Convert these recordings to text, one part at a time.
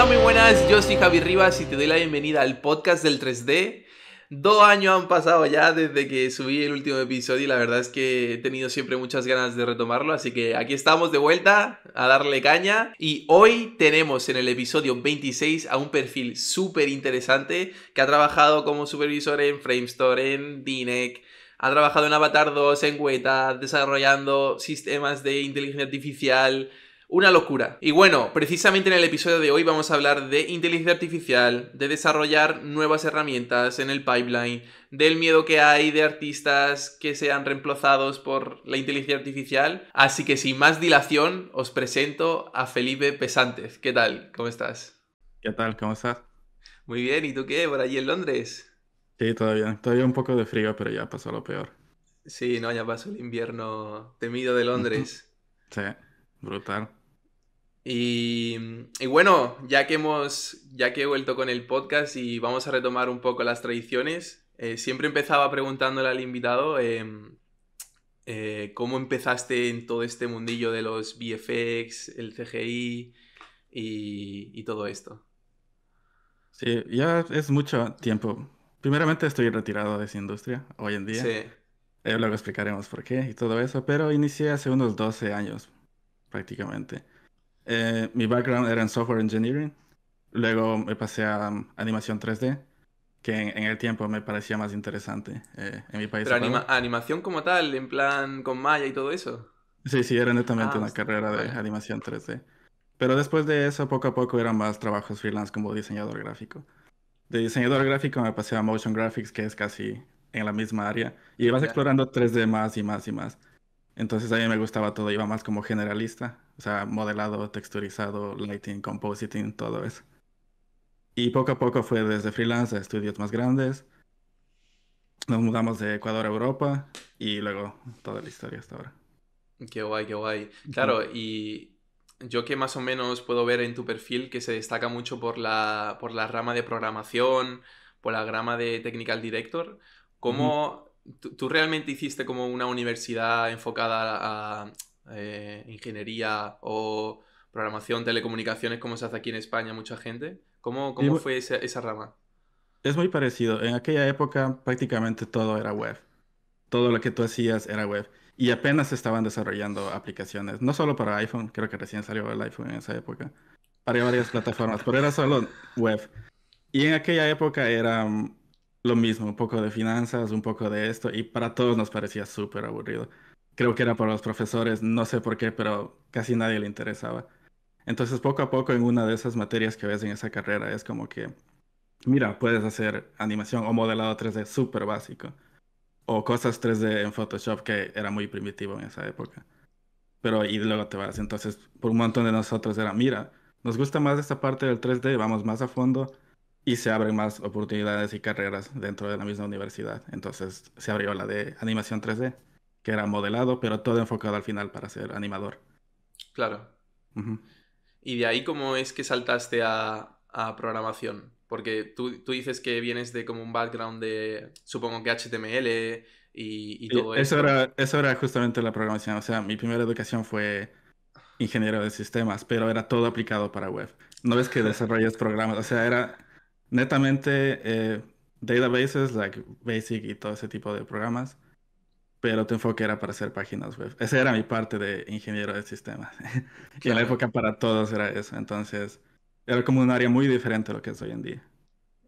Hola, muy buenas, yo soy Javi Rivas y te doy la bienvenida al podcast del 3D. Dos años han pasado ya desde que subí el último episodio y la verdad es que he tenido siempre muchas ganas de retomarlo, así que aquí estamos de vuelta a darle caña y hoy tenemos en el episodio 26 a un perfil súper interesante que ha trabajado como supervisor en Framestore, en Dinec, ha trabajado en Avatar 2, en Weta, desarrollando sistemas de inteligencia artificial, una locura. Y bueno, precisamente en el episodio de hoy vamos a hablar de inteligencia artificial, de desarrollar nuevas herramientas en el pipeline, del miedo que hay de artistas que sean reemplazados por la inteligencia artificial. Así que sin más dilación, os presento a Felipe Pesantes. ¿Qué tal? ¿Cómo estás? ¿Qué tal? ¿Cómo estás? Muy bien, ¿y tú qué? ¿Por allí en Londres? Sí, todavía, todavía un poco de frío, pero ya pasó lo peor. Sí, no, ya pasó el invierno temido de Londres. sí, brutal. Y, bueno, ya que hemos, ya que he vuelto con el podcast y vamos a retomar un poco las tradiciones, eh, siempre empezaba preguntándole al invitado em, eh, cómo empezaste en todo este mundillo de los VFX, el CGI y, todo esto. Sí, ya es mucho tiempo. Primeramente estoy retirado de esa industria hoy en día. Sí. Eh, luego explicaremos por qué y todo eso, pero inicié hace unos 12 años prácticamente. Eh, mi background era en software engineering. Luego me pasé a um, animación 3D, que en, el tiempo me parecía más interesante eh, en mi país. animación como tal, en plan con Maya y todo eso. Sí, sí, era netamente ah, una carrera de animación 3D. Pero después de eso, poco a poco eran más trabajos freelance como diseñador gráfico. De diseñador gráfico me pasé a motion graphics, que es casi en la misma área. Y vas explorando 3D más y más y más. Entonces a mí me gustaba todo, iba más como generalista. O sea, modelado, texturizado, lighting, compositing, todo eso. Y poco a poco fue desde freelance a estudios más grandes. Nos mudamos de Ecuador a Europa y luego toda la historia hasta ahora. Qué guay, qué guay. Claro, y yo que más o menos puedo ver en tu perfil que se destaca mucho por la, por la rama de programación, por la rama de Technical Director. ¿Cómo tú realmente hiciste como una universidad enfocada a, eh, ingeniería o programación, telecomunicaciones, como se hace aquí en España mucha gente. ¿Cómo, cómo fue esa, rama? Es muy parecido. En aquella época prácticamente todo era web. Todo lo que tú hacías era web. Y apenas estaban desarrollando aplicaciones, no solo para iPhone, creo que recién salió el iPhone en esa época, para varias plataformas, pero era solo web. Y en aquella época era mm, lo mismo, un poco de finanzas, un poco de esto, y para todos nos parecía súper aburrido creo que era para los profesores, no sé por qué, pero casi nadie le interesaba. Entonces, poco a poco, en una de esas materias que ves en esa carrera, es como que, mira, puedes hacer animación o modelado 3D súper básico, o cosas 3D en Photoshop, que era muy primitivo en esa época. Pero y luego te vas. Entonces, por un montón de nosotros era, mira, nos gusta más esta parte del 3D, vamos más a fondo y se abren más oportunidades y carreras dentro de la misma universidad. Entonces, se abrió la de animación 3D que era modelado, pero todo enfocado al final para ser animador. Claro. Y de ahí, ¿cómo es que saltaste a, programación? Porque tú, dices que vienes de como un background de, supongo que HTML y, todo eso. Era, eso era justamente la programación. O sea, mi primera educación fue ingeniero de sistemas, pero era todo aplicado para web. No ves que desarrollas programas, o sea, era netamente eh, databases, like Basic y todo ese tipo de programas pero tu enfoque era para hacer páginas web. Esa era mi parte de ingeniero de sistemas. y en la época para todos era eso. Entonces, era como un área muy diferente a lo que es hoy en día.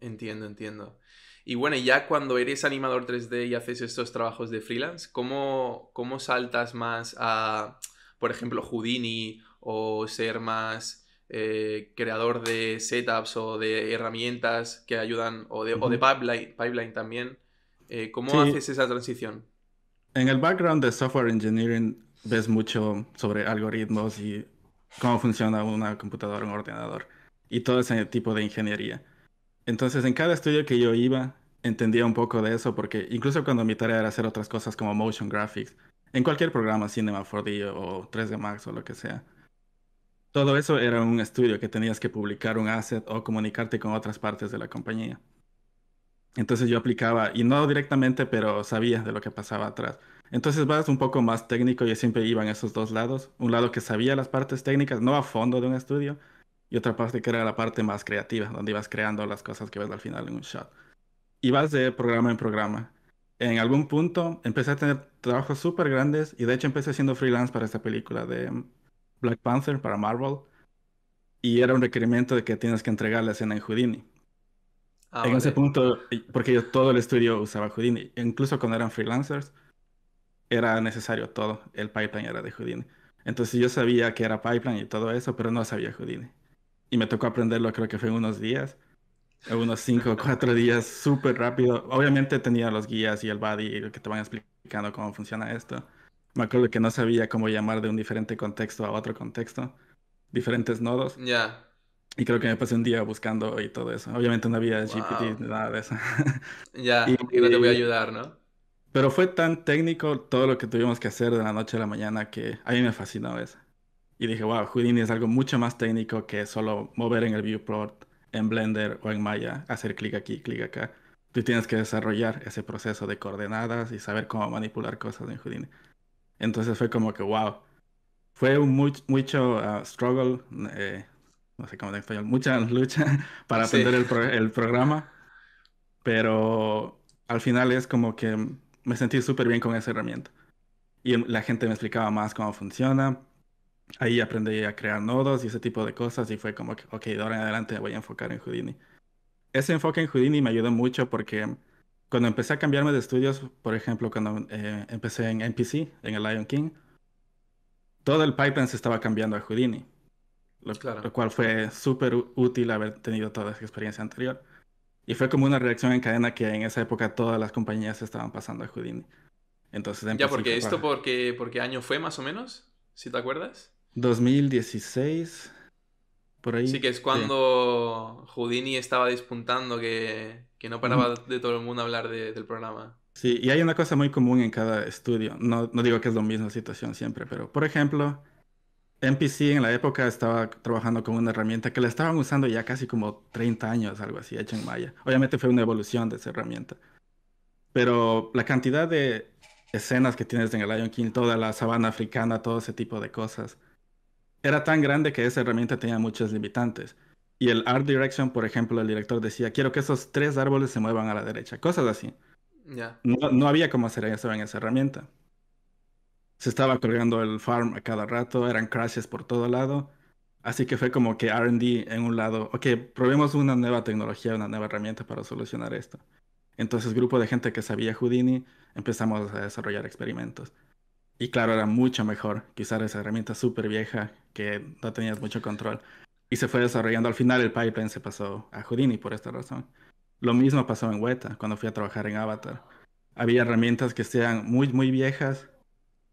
Entiendo, entiendo. Y bueno, ya cuando eres animador 3D y haces estos trabajos de freelance, ¿cómo, cómo saltas más a, por ejemplo, Houdini o ser más eh, creador de setups o de herramientas que ayudan o de, o de pipeline, pipeline, también? Eh, ¿Cómo haces esa transición? en el background de software engineering ves mucho sobre algoritmos y cómo funciona una computadora, o un ordenador y todo ese tipo de ingeniería. Entonces, en cada estudio que yo iba, entendía un poco de eso, porque incluso cuando mi tarea era hacer otras cosas como motion graphics, en cualquier programa, Cinema 4D o 3D Max o lo que sea, todo eso era un estudio que tenías que publicar un asset o comunicarte con otras partes de la compañía. Entonces yo aplicaba, y no directamente, pero sabía de lo que pasaba atrás. Entonces vas un poco más técnico, y siempre iba en esos dos lados. Un lado que sabía las partes técnicas, no a fondo de un estudio, y otra parte que era la parte más creativa, donde ibas creando las cosas que ves al final en un shot. Y vas de programa en programa. En algún punto empecé a tener trabajos súper grandes, y de hecho empecé siendo freelance para esta película de mm, Black Panther, para Marvel, y era un requerimiento de que tienes que entregar la escena en Houdini. Ah, en ese punto, porque yo todo el estudio usaba Houdini, incluso cuando eran freelancers, era necesario todo, el pipeline era de Houdini. Entonces yo sabía que era pipeline y todo eso, pero no sabía Houdini. Y me tocó aprenderlo, creo que fue unos días, unos 5 o 4 días, súper rápido. Obviamente tenía los guías y el buddy que te van explicando cómo funciona esto. Me acuerdo que no sabía cómo llamar de un diferente contexto a otro contexto, diferentes nodos. Ya. Y creo que me pasé un día buscando y todo eso. Obviamente no había GPT, ni nada de eso. ya, y, no te voy a eh, ayudar, ¿no? Pero fue tan técnico todo lo que tuvimos que hacer de la noche a la mañana que a mí me fascinó eso. Y dije, wow, Houdini es algo mucho más técnico que solo mover en el viewport, en Blender o en Maya, hacer clic aquí, clic acá. Tú tienes que desarrollar ese proceso de coordenadas y saber cómo manipular cosas en Houdini. Entonces fue como que, wow, fue un mucho ah, struggle. Eh, no sé cómo en español, muchas luchas para aprender el, programa, pero al final es como que me sentí súper bien con esa herramienta. Y em, la gente me explicaba más cómo funciona. Ahí aprendí a crear nodos y ese tipo de cosas y fue como que, ok, de ahora en adelante voy a enfocar en Houdini. Ese enfoque en Houdini me ayudó mucho porque cuando empecé a cambiarme de estudios, por ejemplo, cuando eh, empecé en NPC, en el Lion King, todo el pipeline se estaba cambiando a Houdini lo, claro. cual fue súper útil haber tenido toda esa experiencia anterior. Y fue como una reacción en cadena que en esa época todas las compañías estaban pasando a Houdini. Entonces Ya, porque esto, porque, porque año fue más o menos, si te acuerdas. 2016, por ahí. Sí, que es cuando Houdini estaba despuntando, que, que no paraba de todo el mundo hablar del programa. Sí, y hay una cosa muy común en cada estudio. No, no digo que es la misma situación siempre, pero por ejemplo, MPC en la época estaba trabajando con una herramienta que la estaban usando ya casi como 30 años, algo así, hecha en Maya. Obviamente fue una evolución de esa herramienta. Pero la cantidad de escenas que tienes en el Lion King, toda la sabana africana, todo ese tipo de cosas, era tan grande que esa herramienta tenía muchos limitantes. Y el Art Direction, por ejemplo, el director decía, quiero que esos tres árboles se muevan a la derecha, cosas así. No, no, había cómo hacer eso en esa herramienta se estaba colgando el farm a cada rato, eran crashes por todo lado. Así que fue como que RD en un lado, ok, probemos una nueva tecnología, una nueva herramienta para solucionar esto. Entonces, grupo de gente que sabía Houdini, empezamos a desarrollar experimentos. Y claro, era mucho mejor que usar esa herramienta súper vieja que no tenías mucho control. Y se fue desarrollando. Al final, el pipeline se pasó a Houdini por esta razón. Lo mismo pasó en Weta cuando fui a trabajar en Avatar. Había herramientas que sean muy, muy viejas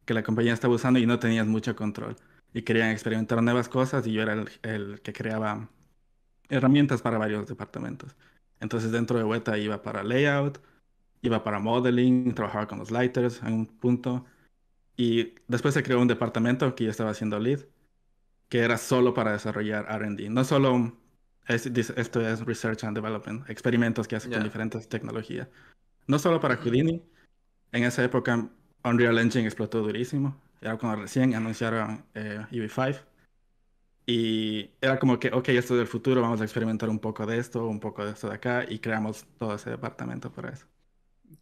que la compañía estaba usando y no tenías mucho control. Y querían experimentar nuevas cosas y yo era el, que creaba herramientas para varios departamentos. Entonces dentro de Weta iba para layout, iba para modeling, trabajaba con los lighters en un punto. Y después se creó un departamento que yo estaba haciendo lead, que era solo para desarrollar RD. No solo esto es Research and Development, experimentos que hacen con diferentes tecnologías. No solo para Houdini. En esa época Unreal Engine explotó durísimo. Era cuando recién anunciaron eh, 5 Y era como que, ok, esto es del futuro, vamos a experimentar un poco de esto, un poco de esto de acá, y creamos todo ese departamento para eso.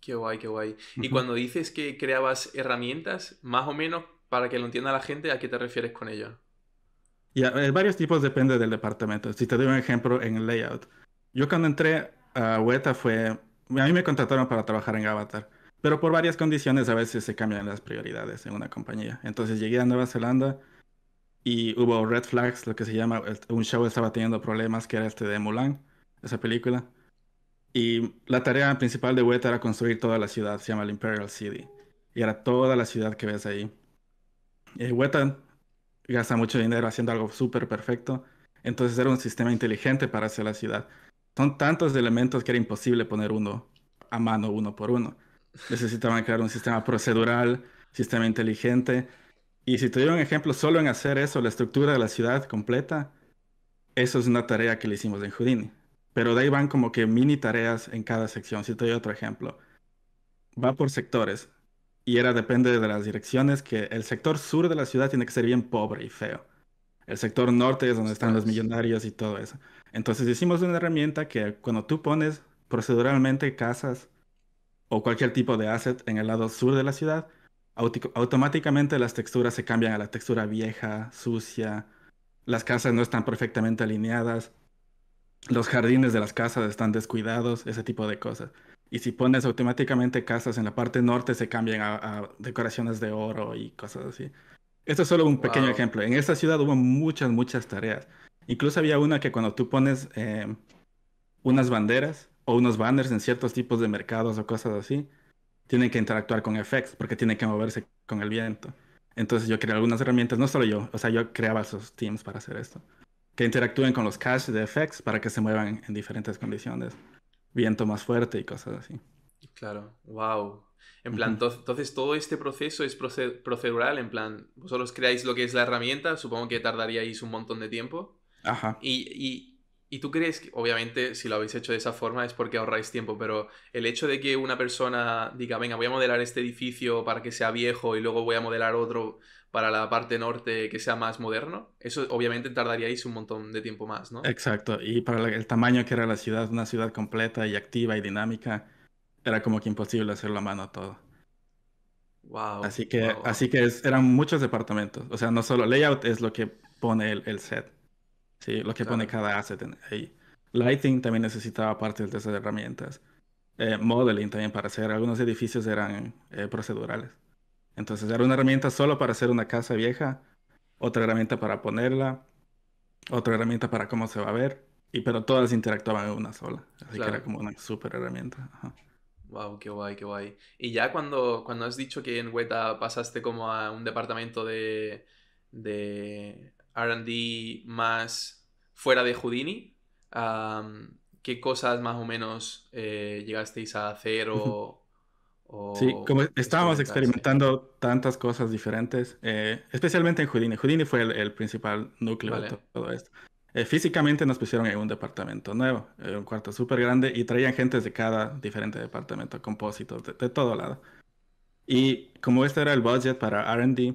Qué guay, qué guay. Y cuando dices que creabas herramientas, más o menos, para que lo entienda la gente, ¿a qué te refieres con ello? Y eh, varios tipos depende del departamento. Si te doy un ejemplo en el layout. Yo cuando entré a Weta fue... A mí me contrataron para trabajar en Avatar. Pero por varias condiciones a veces se cambian las prioridades en una compañía. Entonces llegué a Nueva Zelanda y hubo red flags, lo que se llama, un show estaba teniendo problemas, que era este de Mulan, esa película. Y la tarea principal de Weta era construir toda la ciudad, se llama el Imperial City. Y era toda la ciudad que ves ahí. y eh, Weta gasta mucho dinero haciendo algo súper perfecto. Entonces era un sistema inteligente para hacer la ciudad. Son tantos elementos que era imposible poner uno a mano, uno por uno necesitaban crear un sistema procedural, sistema inteligente. Y si te doy un ejemplo, solo en hacer eso, la estructura de la ciudad completa, eso es una tarea que le hicimos en Houdini. Pero de ahí van como que mini tareas en cada sección. Si te doy otro ejemplo, va por sectores. Y era depende de las direcciones que el sector sur de la ciudad tiene que ser bien pobre y feo. El sector norte es donde están los millonarios y todo eso. Entonces hicimos una herramienta que cuando tú pones proceduralmente casas o cualquier tipo de asset en el lado sur de la ciudad, automáticamente las texturas se cambian a la textura vieja, sucia, las casas no están perfectamente alineadas, los jardines de las casas están descuidados, ese tipo de cosas. Y si pones automáticamente casas en la parte norte, se cambian a, decoraciones de oro y cosas así. Esto es solo un pequeño ejemplo. En esta ciudad hubo muchas, muchas tareas. Incluso había una que cuando tú pones eh, unas banderas, o unos banners en ciertos tipos de mercados o cosas así, tienen que interactuar con FX porque tienen que moverse con el viento. Entonces yo creé algunas herramientas, no solo yo, o sea, yo creaba esos teams para hacer esto, que interactúen con los caches de FX para que se muevan en diferentes condiciones, viento más fuerte y cosas así. Claro, wow. En plan, entonces todo este proceso es procedural, en plan, vosotros creáis lo que es la herramienta, supongo que tardaríais un montón de tiempo. Ajá. y ¿Y tú crees que, obviamente, si lo habéis hecho de esa forma es porque ahorráis tiempo, pero el hecho de que una persona diga, venga, voy a modelar este edificio para que sea viejo y luego voy a modelar otro para la parte norte que sea más moderno, eso obviamente tardaríais un montón de tiempo más, ¿no? Exacto, y para el tamaño que era la ciudad, una ciudad completa y activa y dinámica, era como que imposible hacerlo a mano todo. Wow. Así que, así que eran muchos departamentos, o sea, no solo layout es lo que pone el set Sí, lo que pone cada asset ahí. Lighting también necesitaba parte de esas herramientas. Eh, modeling también para hacer. Algunos edificios eran eh, procedurales. Entonces era una herramienta solo para hacer una casa vieja, otra herramienta para ponerla, otra herramienta para cómo se va a ver, y pero todas interactuaban en una sola. Así que era como una super herramienta. Ajá. Wow, qué guay, qué guay. Y ya cuando, cuando has dicho que en Weta pasaste como a un departamento de RD más fuera de Houdini? ¿Qué cosas más o menos eh, llegasteis a hacer o... sí, como estábamos experimentando tantas cosas diferentes, eh, especialmente en Houdini. Houdini fue el, principal núcleo de todo esto. Eh, físicamente nos pusieron en un departamento nuevo, un cuarto súper grande, y traían gente de cada diferente departamento, compósitos, de, de todo lado. Y como este era el budget para RD,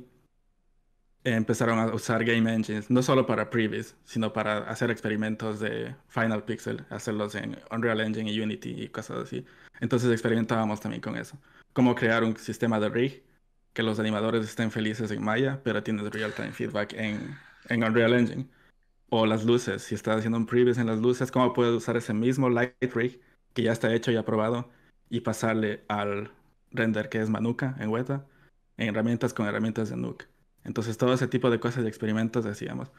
empezaron a usar game engines, no solo para previews, sino para hacer experimentos de Final Pixel, hacerlos en Unreal Engine y Unity y cosas así. Entonces experimentábamos también con eso, cómo crear un sistema de rig que los animadores estén felices en Maya, pero tienes real time feedback en, en Unreal Engine. O las luces, si estás haciendo un previews en las luces, cómo puedes usar ese mismo light rig que ya está hecho y aprobado y pasarle al render que es Manuka en Weta en herramientas con herramientas de Nuke entonces todo ese tipo de cosas y experimentos hacíamos.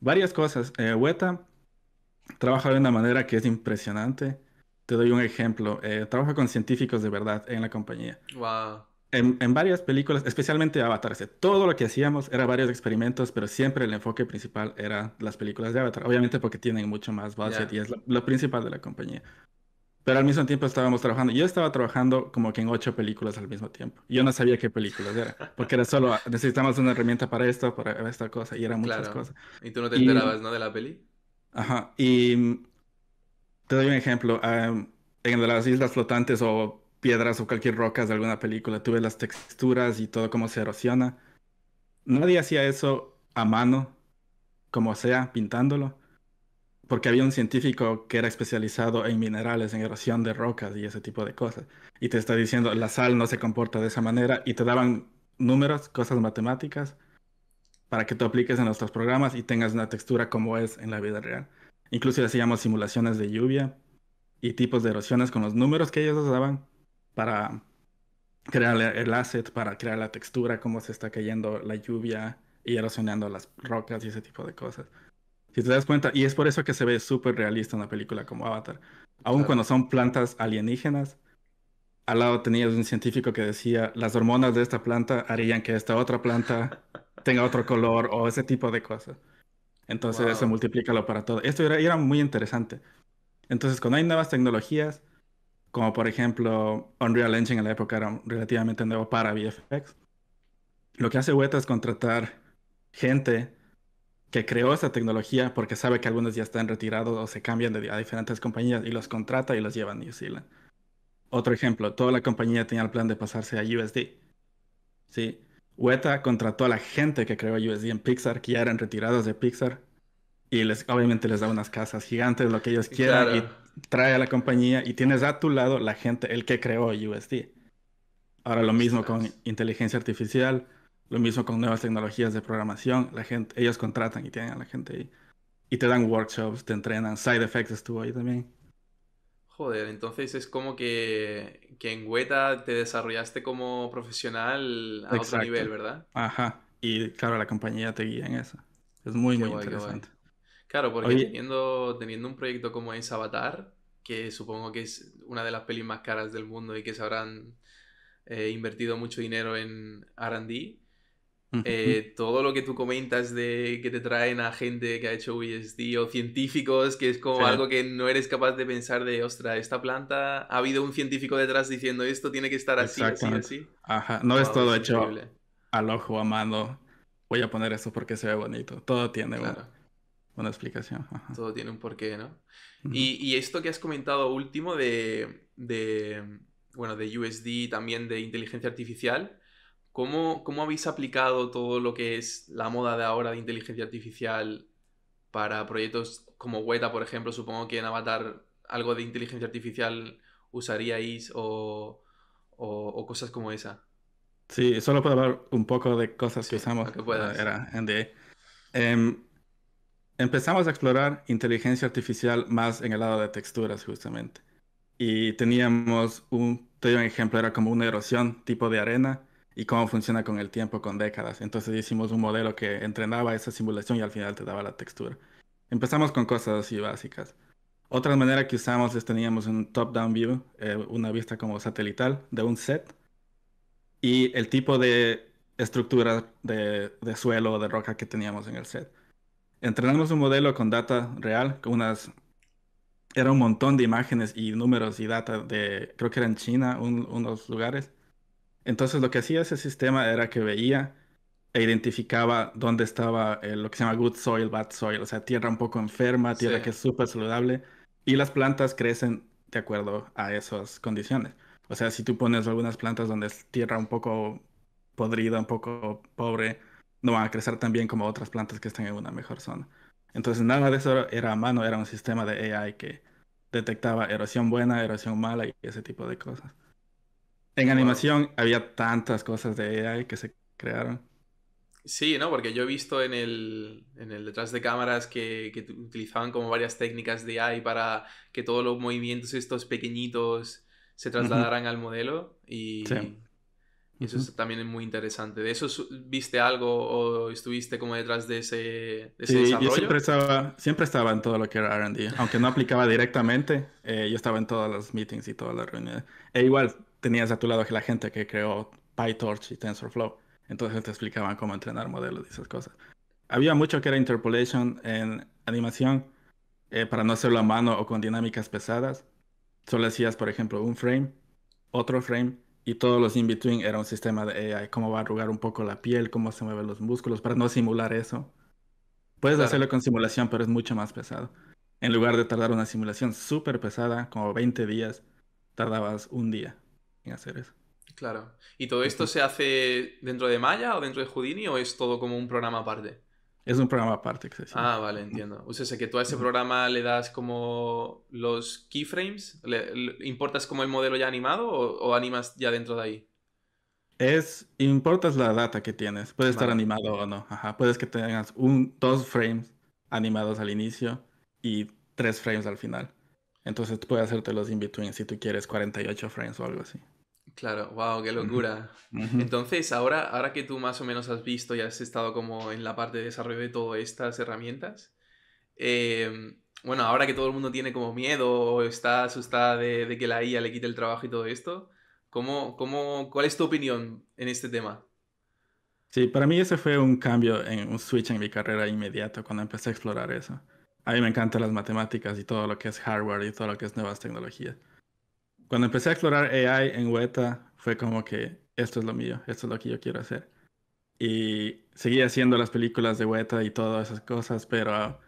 Varias cosas. Eh, Weta trabaja de una manera que es impresionante. Te doy un ejemplo. Eh, trabaja con científicos de verdad en la compañía. En, varias películas, especialmente Avatar, este, todo lo que hacíamos era varios experimentos, pero siempre el enfoque principal era las películas de Avatar. Obviamente porque tienen mucho más budget y es lo principal de la compañía. Pero al mismo tiempo estábamos trabajando. Yo estaba trabajando como que en ocho películas al mismo tiempo. Yo no sabía qué películas era, porque era solo necesitamos una herramienta para esto, para esta cosa, y eran muchas cosas. Y tú no te enterabas, ¿no? De la peli. Ajá. Y mm, te doy un ejemplo. en las islas flotantes o piedras o cualquier rocas de alguna película, tú ves las texturas y todo cómo se erosiona. Nadie hacía eso a mano, como sea, pintándolo porque había un científico que era especializado en minerales, en erosión de rocas y ese tipo de cosas. Y te está diciendo, la sal no se comporta de esa manera y te daban números, cosas matemáticas, para que tú apliques en nuestros programas y tengas una textura como es en la vida real. Incluso hacíamos simulaciones de lluvia y tipos de erosiones con los números que ellos nos daban para crear el asset, para crear la textura, cómo se está cayendo la lluvia y erosionando las rocas y ese tipo de cosas. Si te das cuenta, y es por eso que se ve súper realista una película como Avatar. Aun cuando son plantas alienígenas, al lado tenías un científico que decía, las hormonas de esta planta harían que esta otra planta tenga otro color o ese tipo de cosas. Entonces se multiplica multiplícalo para todo. Esto era, era muy interesante. Entonces cuando hay nuevas tecnologías, como por ejemplo Unreal Engine en la época era relativamente nuevo para VFX, lo que hace Weta es contratar gente que creó esa tecnología porque sabe que algunos ya están retirados o se cambian de, a diferentes compañías y los contrata y los lleva a New Otro ejemplo, toda la compañía tenía el plan de pasarse a USD. ¿sí? Weta contrató a la gente que creó USD en Pixar, que ya eran retirados de Pixar, y les, obviamente les da unas casas gigantes, lo que ellos quieran, y trae a la compañía y tienes a tu lado la gente, el que creó USD. Ahora lo mismo con inteligencia artificial lo mismo con nuevas tecnologías de programación, la gente, ellos contratan y tienen a la gente ahí. Y te dan workshops, te entrenan, Side Effects estuvo ahí también. Joder, entonces es como que, que en Weta te desarrollaste como profesional a otro nivel, ¿verdad? Ajá, y claro, la compañía te guía en eso. Es muy, muy interesante. Claro, porque teniendo, teniendo un proyecto como es Avatar, que supongo que es una de las pelis más caras del mundo y que se habrán eh, invertido mucho dinero en RD, eh, todo lo que tú comentas de que te traen a gente que ha hecho USD o científicos, que es como algo que no eres capaz de pensar de, ostra, esta planta, ha habido un científico detrás diciendo esto tiene que estar así, así, así. Ajá, no es oh, todo hecho al ojo, a mano. Voy a poner esto porque se ve bonito. Todo tiene una, explicación. Todo tiene un porqué, ¿no? y, y, esto que has comentado último de, de, bueno, de USD, también de inteligencia artificial ¿Cómo, ¿Cómo habéis aplicado todo lo que es la moda de ahora de inteligencia artificial para proyectos como Weta, por ejemplo? Supongo que en Avatar algo de inteligencia artificial usaríais o, o, cosas como esa. Sí, solo puedo hablar un poco de cosas que usamos. Que era em, empezamos a explorar inteligencia artificial más en el lado de texturas, justamente. Y teníamos un, te un ejemplo, era como una erosión tipo de arena y cómo funciona con el tiempo, con décadas. Entonces hicimos un modelo que entrenaba esa simulación y al final te daba la textura. Empezamos con cosas así básicas. Otra manera que usamos es teníamos un top-down view, eh, una vista como satelital de un set y el tipo de estructura de, suelo o de roca que teníamos en el set. Entrenamos un modelo con data real, con unas... Era un montón de imágenes y números y data de, creo que era en China, unos lugares entonces lo que hacía ese sistema era que veía e identificaba dónde estaba eh, lo que se llama good soil, bad soil, o sea, tierra un poco enferma, tierra que es súper saludable, y las plantas crecen de acuerdo a esas condiciones. O sea, si tú pones algunas plantas donde es tierra un poco podrida, un poco pobre, no van a crecer tan bien como otras plantas que están en una mejor zona. Entonces, nada de eso era a mano, era un sistema de AI que detectaba erosión buena, erosión mala y ese tipo de cosas. En animación había tantas cosas de AI que se crearon. Sí, ¿no? Porque yo he visto en el, en el detrás de cámaras que, que, utilizaban como varias técnicas de AI para que todos los movimientos estos pequeñitos se trasladaran al modelo y eso también es muy interesante. ¿De eso viste algo o estuviste como detrás de ese, de sí, Yo siempre estaba, siempre en todo lo que era R&D, aunque no aplicaba directamente, eh, yo estaba en todas las meetings y todas las reuniones. E igual, tenías a tu lado la gente que creó PyTorch y TensorFlow. Entonces te explicaban cómo entrenar modelos y esas cosas. Había mucho que era interpolation en animación eh, para no hacerlo a mano o con dinámicas pesadas. Solo hacías, por ejemplo, un frame, otro frame y todos los in-between era un sistema de AI, cómo va a arrugar un poco la piel, cómo se mueven los músculos para no simular eso. Puedes hacerlo con simulación, pero es mucho más pesado. En lugar de tardar una simulación súper pesada, como 20 días, tardabas un día en hacer eso. Claro. ¿Y todo esto se hace dentro de Maya o dentro de Houdini o es todo como un programa aparte? Es un programa aparte. Ah, vale, entiendo. O sea, que tú a ese programa le das como los keyframes, ¿Le, importas como el modelo ya animado o, animas ya dentro de ahí? Es, importas la data que tienes, puede estar animado o no. Ajá. Puedes que tengas un, dos frames animados al inicio y tres frames al final. Entonces puedes hacerte los in-between si tú quieres 48 frames o algo así. Claro, wow, qué locura. Entonces, ahora, ahora que tú más o menos has visto y has estado como en la parte de desarrollo de todas estas herramientas, em, bueno, ahora que todo el mundo tiene como miedo o está asustada de, que la IA le quite el trabajo y todo esto, ¿cómo, cómo, cuál es tu opinión en este tema? Sí, para mí ese fue un cambio, un switch en mi carrera inmediato cuando empecé a explorar eso. A mí me encantan las matemáticas y todo lo que es hardware y todo lo que es nuevas tecnologías cuando empecé a explorar AI en Weta, fue como que esto es lo mío, esto es lo que yo quiero hacer. Y seguía haciendo las películas de Weta y todas esas cosas, pero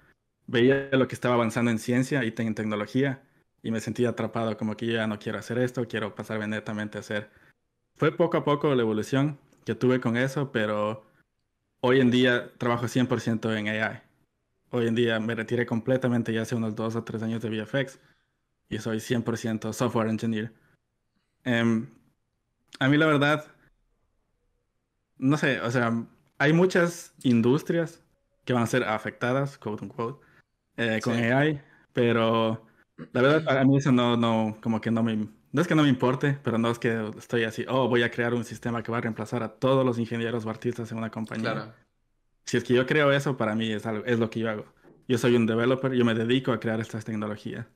veía lo que estaba avanzando en ciencia y en tecnología y me sentía atrapado, como que yo ya no quiero hacer esto, quiero pasar netamente a hacer. Fue poco a poco la evolución que tuve con eso, pero hoy en día trabajo 100% en AI. Hoy en día me retiré completamente ya hace unos dos o tres años de VFX y soy 100% software engineer. Em, a mí la verdad, no sé, o sea, hay muchas industrias que van a ser afectadas, quote unquote, eh, con AI, pero la verdad para mí eso no, no, como que no me, no es que no me importe, pero no es que estoy así, oh, voy a crear un sistema que va a reemplazar a todos los ingenieros o artistas en una compañía. Claro. Si es que yo creo eso, para mí es, es lo que yo hago. Yo soy un developer, yo me dedico a crear estas tecnologías.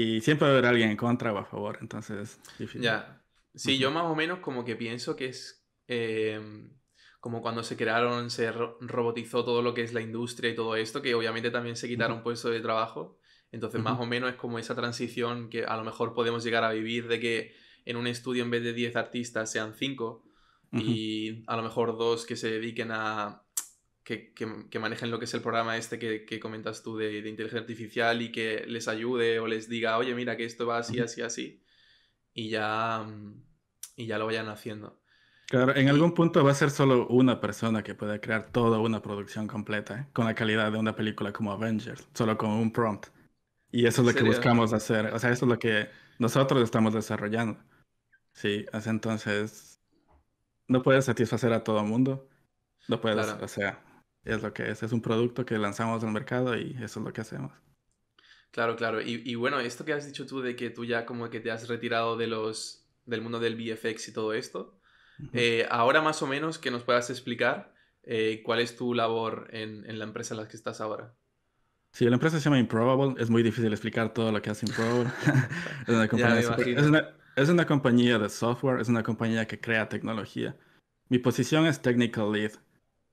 Y siempre va a haber alguien en contra o a favor, entonces... Ya, sí, yo más o menos como que pienso que es... Em, como cuando se crearon, se robotizó todo lo que es la industria y todo esto, que obviamente también se quitaron puestos de trabajo. Entonces, más o menos es como esa transición que a lo mejor podemos llegar a vivir de que en un estudio en vez de 10 artistas sean 5 y a lo mejor dos que se dediquen a, que, que, manejen lo que es el programa este que, que comentas tú de, de, inteligencia artificial y que les ayude o les diga, oye, mira que esto va así, así, así, y ya, mm, y ya lo vayan haciendo. Claro, en algún punto va a ser solo una persona que pueda crear toda una producción completa, ¿eh? con la calidad de una película como Avengers, solo con un prompt. Y eso es lo que buscamos hacer, o sea, eso es lo que nosotros estamos desarrollando. Sí, entonces no puedes satisfacer a todo el mundo. No puedes, o sea, es lo que es, es un producto que lanzamos al mercado y eso es lo que hacemos. Claro, claro. Y, bueno, esto que has dicho tú de que tú ya como que te has retirado de los, del mundo del VFX y todo esto, eh, ahora más o menos que nos puedas explicar eh, cuál es tu labor en, la empresa en la que estás ahora. Sí, la empresa se llama Improbable. Es muy difícil explicar todo lo que hace Improbable. es, una compañía de software, es una compañía que crea tecnología. Mi posición es Technical Lead,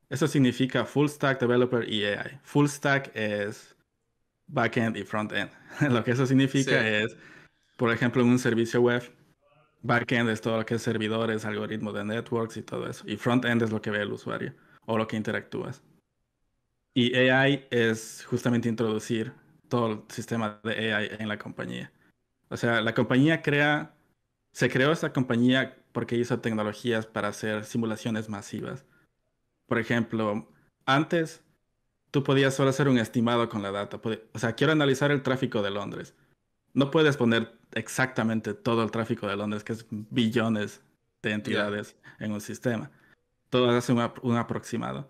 eso significa Full Stack Developer y AI. Full Stack es backend y frontend. lo que eso significa es, por ejemplo, en un servicio web, backend es todo lo que es servidores, algoritmos de networks y todo eso. Y frontend es lo que ve el usuario o lo que interactúas. Y AI es justamente introducir todo el sistema de AI en la compañía. O sea, la compañía crea, se creó esta compañía porque hizo tecnologías para hacer simulaciones masivas por ejemplo, antes tú podías solo hacer un estimado con la data. O sea, quiero analizar el tráfico de Londres. No puedes poner exactamente todo el tráfico de Londres, que es billones de entidades en un sistema. Todo hace un, un aproximado.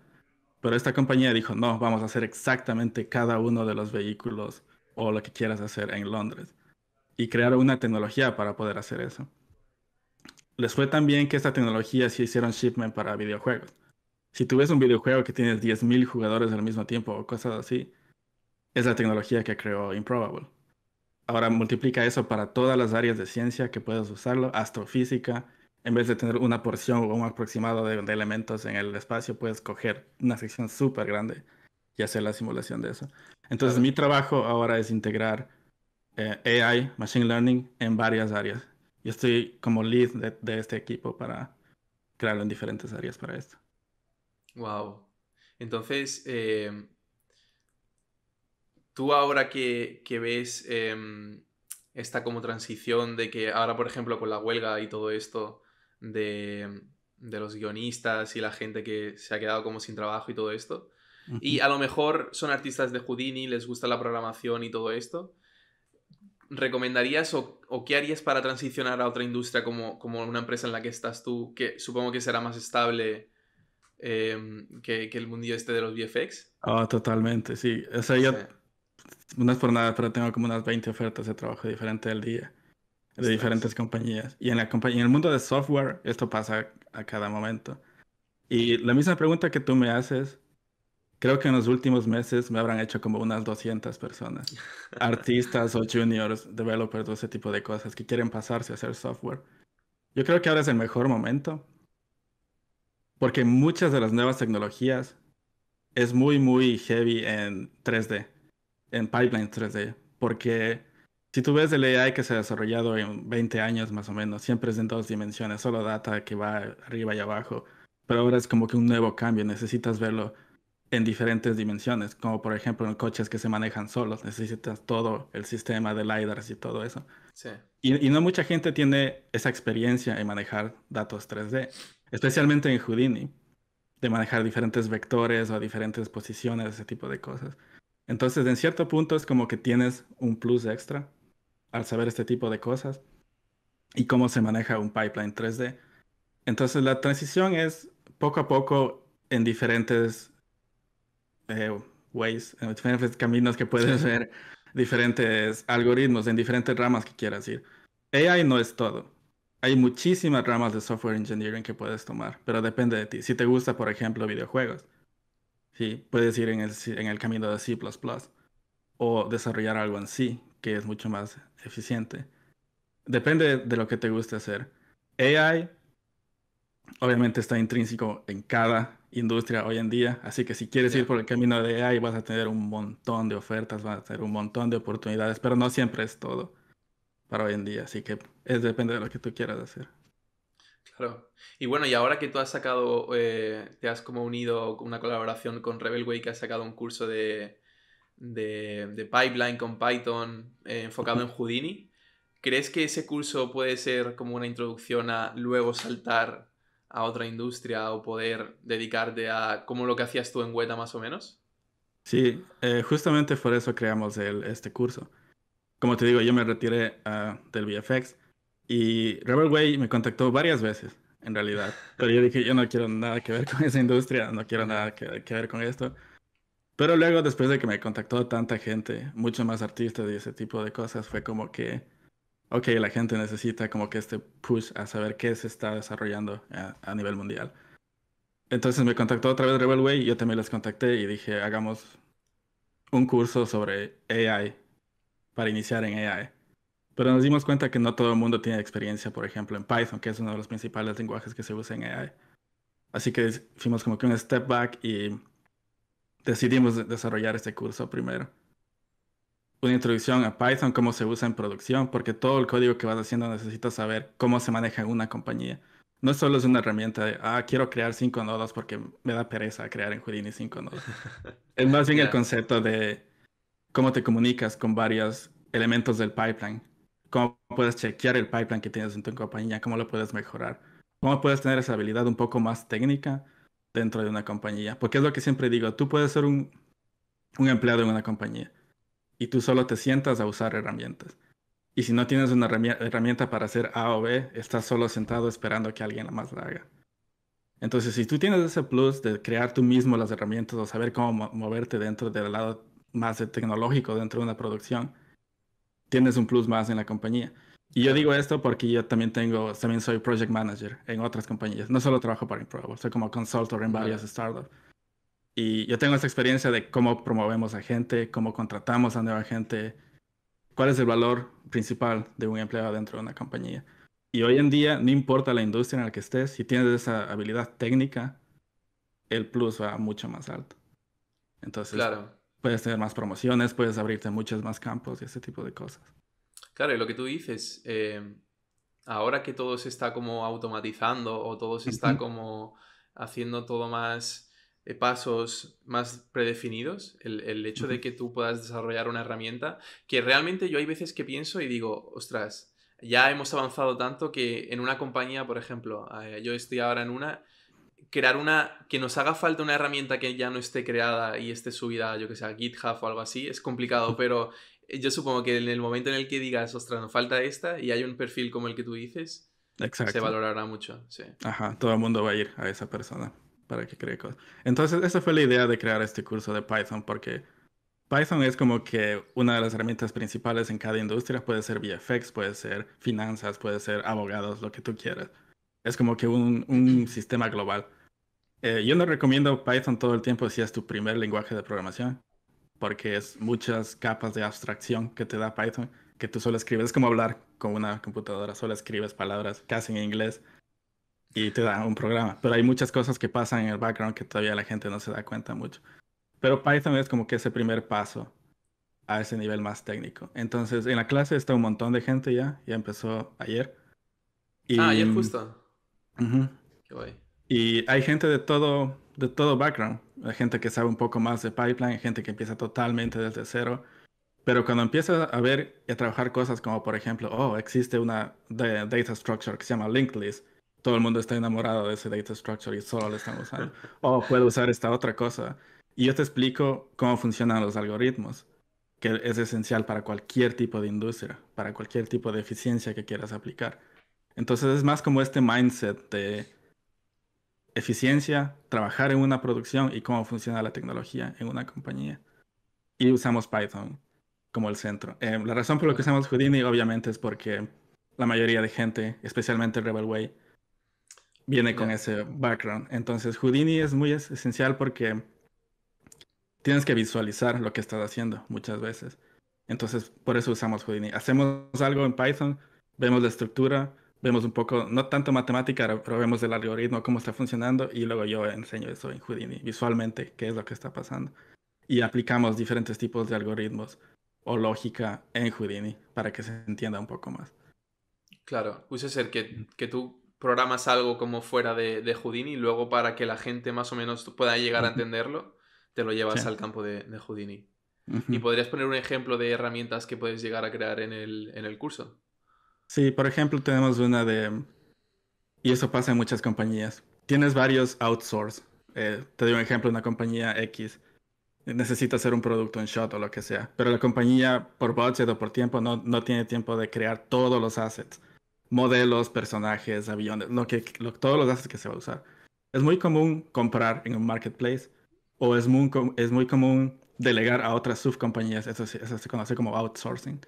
Pero esta compañía dijo, no, vamos a hacer exactamente cada uno de los vehículos o lo que quieras hacer en Londres. Y crearon una tecnología para poder hacer eso. Les fue también que esta tecnología sí hicieron shipment para videojuegos si tú ves un videojuego que tienes 10.000 jugadores al mismo tiempo o cosas así, es la tecnología que creó Improbable. Ahora multiplica eso para todas las áreas de ciencia que puedes usarlo, astrofísica, en vez de tener una porción o un aproximado de, elementos en el espacio, puedes coger una sección súper grande y hacer la simulación de eso. Entonces mi trabajo ahora es integrar eh, AI, Machine Learning, en varias áreas. Yo estoy como lead de este equipo para crearlo en diferentes áreas para esto. Wow. Entonces, em, tú ahora que, ves em, esta como transición de que ahora, por ejemplo, con la huelga y todo esto de, los guionistas y la gente que se ha quedado como sin trabajo y todo esto, y a lo mejor son artistas de Houdini, les gusta la programación y todo esto, ¿recomendarías o, qué harías para transicionar a otra industria como, como una empresa en la que estás tú, que supongo que será más estable Em, que, que, el mundillo este de los VFX. Ah, totalmente, sí. O sea, yo, unas no es por nada, pero tengo como unas 20 ofertas de trabajo diferente al día, de diferentes compañías. Y en, la en el mundo de software, esto pasa a cada momento. Y la misma pregunta que tú me haces, creo que en los últimos meses me habrán hecho como unas 200 personas, artistas o juniors, developers o ese tipo de cosas que quieren pasarse a hacer software. Yo creo que ahora es el mejor momento porque muchas de las nuevas tecnologías es muy, muy heavy en 3D, en pipelines 3D. Porque si tú ves el AI que se ha desarrollado en 20 años más o menos, siempre es en dos dimensiones, solo data que va arriba y abajo. Pero ahora es como que un nuevo cambio, necesitas verlo en diferentes dimensiones, como por ejemplo en coches que se manejan solos, necesitas todo el sistema de LiDARs y todo eso. Sí. Y, y, no mucha gente tiene esa experiencia en manejar datos 3D especialmente en Houdini, de manejar diferentes vectores o diferentes posiciones, ese tipo de cosas. Entonces, en cierto punto es como que tienes un plus extra al saber este tipo de cosas y cómo se maneja un pipeline 3D. Entonces, la transición es poco a poco en diferentes eh, ways, en diferentes caminos que puedes ver, diferentes algoritmos, en diferentes ramas que quieras ir. AI no es todo hay muchísimas ramas de software engineering que puedes tomar, pero depende de ti. Si te gusta, por ejemplo, videojuegos, ¿sí? puedes ir en el, camino de C++ o desarrollar algo en C, que es mucho más eficiente. Depende de lo que te guste hacer. AI obviamente está intrínseco en cada industria hoy en día, así que si quieres ir por el camino de AI vas a tener un montón de ofertas, vas a tener un montón de oportunidades, pero no siempre es todo para hoy en día. Así que es, depende de lo que tú quieras hacer. Claro. Y bueno, y ahora que tú has sacado, eh, te has como unido una colaboración con Rebelway, que has sacado un curso de, de, pipeline con Python eh, enfocado en Houdini, ¿crees que ese curso puede ser como una introducción a luego saltar a otra industria o poder dedicarte a como lo que hacías tú en Weta más o menos? Sí, eh, justamente por eso creamos este curso como te digo, yo me retiré ah, del VFX y Rebel Way me contactó varias veces, en realidad. Pero yo dije, yo no quiero nada que ver con esa industria, no quiero nada que, ver con esto. Pero luego, después de que me contactó tanta gente, mucho más artistas y ese tipo de cosas, fue como que, ok, la gente necesita como que este push a saber qué se está desarrollando a, a nivel mundial. Entonces me contactó otra vez Rebel Way, yo también les contacté y dije, hagamos un curso sobre AI para iniciar en AI. Pero nos dimos cuenta que no todo el mundo tiene experiencia, por ejemplo, en Python, que es uno de los principales lenguajes que se usa en AI. Así que hicimos como que un step back y decidimos desarrollar este curso primero. Una introducción a Python, cómo se usa en producción, porque todo el código que vas haciendo necesitas saber cómo se maneja en una compañía. No solo es una herramienta de, ah, quiero crear cinco nodos porque me da pereza crear en Houdini cinco nodos. es más bien el concepto de cómo te comunicas con varios elementos del pipeline, cómo puedes chequear el pipeline que tienes en tu compañía, cómo lo puedes mejorar, cómo puedes tener esa habilidad un poco más técnica dentro de una compañía. Porque es lo que siempre digo, tú puedes ser un, un empleado en una compañía y tú solo te sientas a usar herramientas. Y si no tienes una herramienta para hacer A o B, estás solo sentado esperando que alguien más la haga. Entonces, si tú tienes ese plus de crear tú mismo las herramientas o saber cómo moverte dentro del lado más tecnológico dentro de una producción, tienes un plus más en la compañía. Y yo digo esto porque yo también tengo, también soy project manager en otras compañías. No solo trabajo para Improbable, soy como consultor en varias startups. Y yo tengo esa experiencia de cómo promovemos a gente, cómo contratamos a nueva gente, cuál es el valor principal de un empleado dentro de una compañía. Y hoy en día, no importa la industria en la que estés, si tienes esa habilidad técnica, el plus va mucho más alto. Entonces, claro puedes tener más promociones, puedes abrirte muchos más campos y ese tipo de cosas. Claro, y lo que tú dices, eh, ahora que todo se está como automatizando o todo se está como haciendo todo más eh, pasos más predefinidos, el, el hecho de que tú puedas desarrollar una herramienta, que realmente yo hay veces que pienso y digo, ostras, ya hemos avanzado tanto que en una compañía, por ejemplo, eh, yo estoy ahora en una crear una, que nos haga falta una herramienta que ya no esté creada y esté subida, yo que sea, GitHub o algo así, es complicado, pero eh, yo supongo que en el momento en el que digas, ostras, nos falta esta y hay un perfil como el que tú dices, se valorará mucho. Ajá, todo el mundo va a ir a esa persona para que cree cosas. Entonces, esa fue la idea de crear este curso de Python, porque Python es como que una de las herramientas principales en cada industria, puede ser VFX, puede ser finanzas, puede ser abogados, lo que tú quieras. Es como que un, sistema global. Eh, yo no recomiendo Python todo el tiempo si es tu primer lenguaje de programación, porque es muchas capas de abstracción que te da Python, que tú solo escribes. Es como hablar con una computadora, solo escribes palabras casi en inglés y te da un programa. Pero hay muchas cosas que pasan en el background que todavía la gente no se da cuenta mucho. Pero Python es como que ese primer paso a ese nivel más técnico. Entonces, en la clase está un montón de gente ya, ya empezó ayer. Ah, ayer justo. Y hay gente de todo, de todo background. Hay gente que sabe un poco más de pipeline, hay gente que empieza totalmente desde cero. Pero cuando empiezas a ver y a trabajar cosas como, por ejemplo, oh, existe una data structure que se llama linked list. Todo el mundo está enamorado de ese data structure y solo lo están usando. o oh, puedo usar esta otra cosa. Y yo te explico cómo funcionan los algoritmos, que es esencial para cualquier tipo de industria, para cualquier tipo de eficiencia que quieras aplicar. Entonces es más como este mindset de eficiencia, trabajar en una producción y cómo funciona la tecnología en una compañía. Y usamos Python como el centro. Eh, la razón por la que usamos Houdini obviamente es porque la mayoría de gente, especialmente Rebel Way, viene con ese background. Entonces Houdini es muy esencial porque tienes que visualizar lo que estás haciendo muchas veces. Entonces por eso usamos Houdini. Hacemos algo en Python, vemos la estructura, vemos un poco, no tanto matemática, pero vemos el algoritmo, cómo está funcionando y luego yo enseño eso en Houdini visualmente, qué es lo que está pasando. Y aplicamos diferentes tipos de algoritmos o lógica en Houdini para que se entienda un poco más. Claro, puede ser que, tú programas algo como fuera de, de Houdini luego para que la gente más o menos pueda llegar a entenderlo, te lo llevas al campo de, de Houdini. ¿Y podrías poner un ejemplo de herramientas que puedes llegar a crear en el curso? Sí, por ejemplo, tenemos una de. Y eso pasa en muchas compañías. Tienes varios outsource. Eh, te doy un ejemplo: una compañía X eh, necesita hacer un producto en shot o lo que sea. Pero la compañía, por budget o por tiempo, no, no tiene tiempo de crear todos los assets: modelos, personajes, aviones, lo que, todos los assets que se va a usar. Es muy común comprar en un marketplace o es muy, es muy común delegar a otras subcompañías. eso se conoce como outsourcing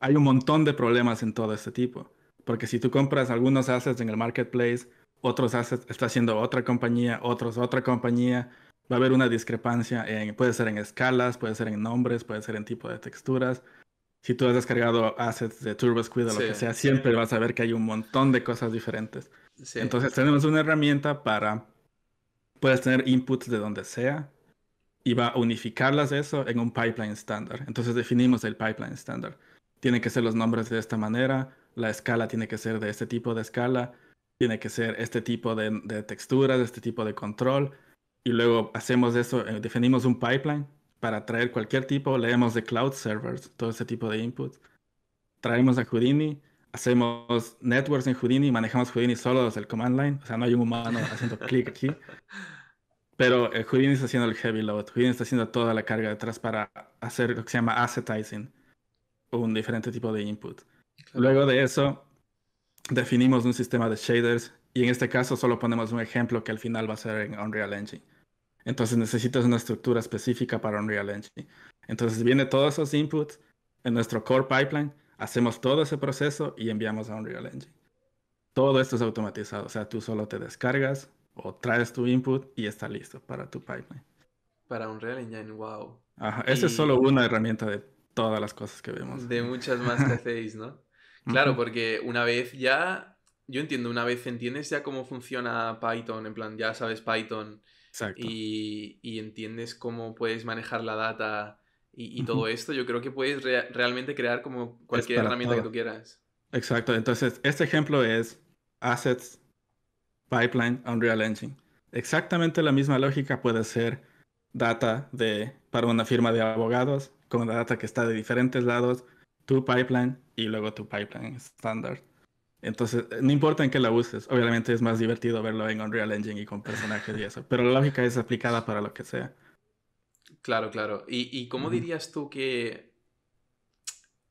hay un montón de problemas en todo este tipo. Porque si tú compras algunos assets en el marketplace, otros assets está haciendo otra compañía, otros otra compañía, va a haber una discrepancia en, puede ser en escalas, puede ser en nombres, puede ser en tipo de texturas. Si tú has descargado assets de TurboSquid o lo que sea, siempre vas a ver que hay un montón de cosas diferentes. Entonces tenemos una herramienta para, puedes tener inputs de donde sea y va a unificarlas eso en un pipeline estándar. Entonces definimos el pipeline estándar tienen que ser los nombres de esta manera, la escala tiene que ser de este tipo de escala, tiene que ser este tipo de, de texturas, este tipo de control, y luego hacemos eso, eh, definimos un pipeline para traer cualquier tipo, leemos de cloud servers, todo ese tipo de inputs, traemos a Houdini, hacemos networks en Houdini, manejamos Houdini solo desde el command line, o sea, no hay un humano haciendo clic aquí. Pero eh, Houdini está haciendo el heavy load, Houdini está haciendo toda la carga detrás para hacer lo que se llama assetizing, un diferente tipo de input. Luego de eso, definimos un sistema de shaders y en este caso solo ponemos un ejemplo que al final va a ser en Unreal Engine. Entonces necesitas una estructura específica para Unreal Engine. Entonces viene todos esos inputs en nuestro core pipeline, hacemos todo ese proceso y enviamos a Unreal Engine. Todo esto es automatizado, o sea, tú solo te descargas o traes tu input y está listo para tu pipeline. Para Unreal Engine, wow. es solo una herramienta de todas las cosas que vemos. De muchas más que hacéis, ¿no? Claro, porque una vez ya, yo entiendo, una vez entiendes ya cómo funciona Python, en plan, ya sabes Python y, entiendes cómo puedes manejar la data y, todo esto, yo creo que puedes realmente crear como cualquier herramienta que tú quieras. Exacto, entonces este ejemplo es Assets, Pipeline, Unreal Engine. Exactamente la misma lógica puede ser data de, para una firma de abogados, con la data que está de diferentes lados, tu pipeline y luego tu pipeline estándar. Entonces, eh, no importa en qué la uses, obviamente es más divertido verlo en Unreal Engine y con personajes y eso, pero la lógica es aplicada para lo que sea. Claro, claro. ¿Y, cómo dirías tú que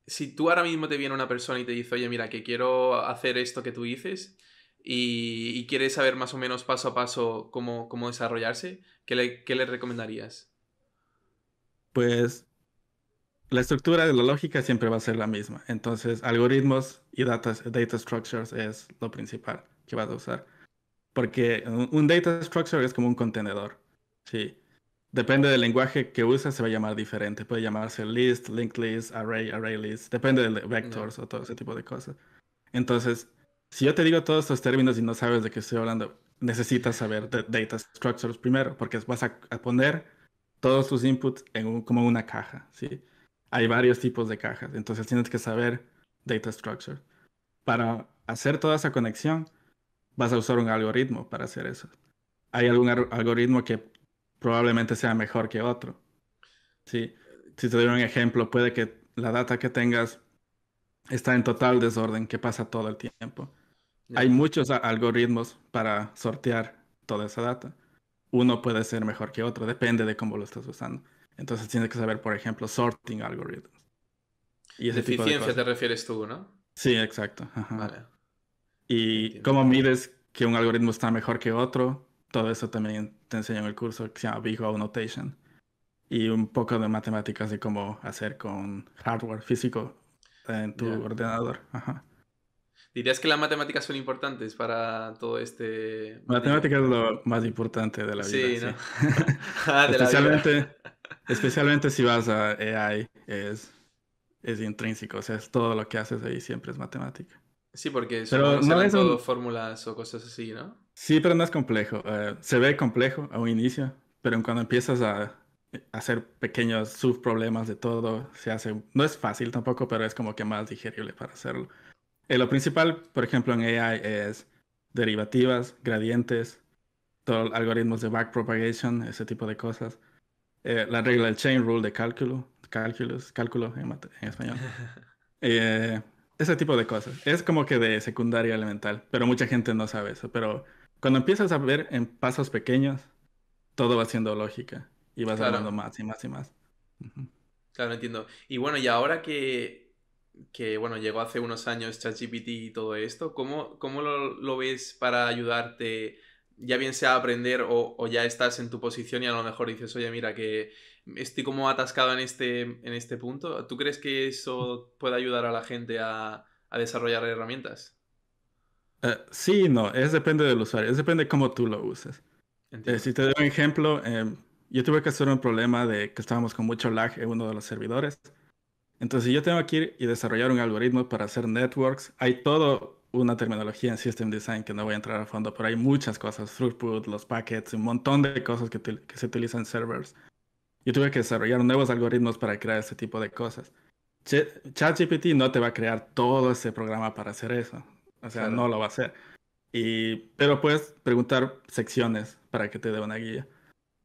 si tú ahora mismo te viene una persona y te dice, oye, mira, que quiero hacer esto que tú dices y, quieres saber más o menos paso a paso cómo, desarrollarse, ¿qué le, qué le recomendarías? Pues la estructura de la lógica siempre va a ser la misma. Entonces, algoritmos y data, data structures es lo principal que vas a usar. Porque un, data structure es como un contenedor. Sí. Depende del lenguaje que usas, se va a llamar diferente. Puede llamarse list, linked list, array, array list. Depende de vectors o todo ese tipo de cosas. Entonces, si yo te digo todos estos términos y no sabes de qué estoy hablando, necesitas saber de data structures primero, porque vas a, poner todos tus inputs en como una caja, ¿sí? hay varios tipos de cajas, entonces tienes que saber data structure. Para hacer toda esa conexión, vas a usar un algoritmo para hacer eso. Hay algún algoritmo que probablemente sea mejor que otro. Si te doy un ejemplo, puede que la data que tengas está en total desorden, que pasa todo el tiempo. Hay muchos algoritmos para sortear toda esa data. Uno puede ser mejor que otro, depende de cómo lo estás usando. Entonces tienes que saber, por ejemplo, sorting algorithms. Y ese te refieres tú, ¿no? Sí, exacto. Ajá. Y cómo mides que un algoritmo está mejor que otro, todo eso también te enseño en el curso que se llama Big O Notation. Y un poco de matemáticas de cómo hacer con hardware físico en tu ordenador. ¿Dirías que las matemáticas son importantes para todo este...? Matemáticas es lo más importante de la vida. Sí, ¿no? Ah, Especialmente... Especialmente si vas a AI, es, es intrínseco, o sea, es todo lo que haces ahí siempre es matemática. Sí, porque son todo fórmulas o cosas así, ¿no? Sí, pero no es complejo. Eh, se ve complejo a un inicio, pero cuando empiezas a hacer pequeños subproblemas de todo, se hace... No es fácil tampoco, pero es como que más digerible para hacerlo. Eh, lo principal, por ejemplo, en AI es derivativas, gradientes, todo, algoritmos de backpropagation, ese tipo de cosas. Eh, la regla del chain rule de cálculo, cálculos, cálculo en, español. Eh, ese tipo de cosas. Es como que de secundaria elemental, pero mucha gente no sabe eso. Pero cuando empiezas a ver en pasos pequeños, todo va siendo lógica y vas hablando más y más y más. Claro, entiendo. Y bueno, y ahora que, que bueno, llegó hace unos años ChatGPT y todo esto, ¿cómo, cómo lo, ves para ayudarte ya bien sea aprender o, ya estás en tu posición y a lo mejor dices, oye, mira, que estoy como atascado en este, en este punto. ¿Tú crees que eso puede ayudar a la gente a, desarrollar herramientas? Eh, sí, no, es depende del usuario, es depende de cómo tú lo uses. Eh, si te doy un ejemplo, em, yo tuve que hacer un problema de que estábamos con mucho lag en uno de los servidores. Entonces, yo tengo que ir y desarrollar un algoritmo para hacer networks, hay todo una terminología en System Design que no voy a entrar a fondo, pero hay muchas cosas, throughput, los packets, un montón de cosas que, se utilizan en servers. Yo tuve que desarrollar nuevos algoritmos para crear ese tipo de cosas. ChatGPT no te va a crear todo ese programa para hacer eso. O sea, no lo va a hacer. Y, pero puedes preguntar secciones para que te dé una guía.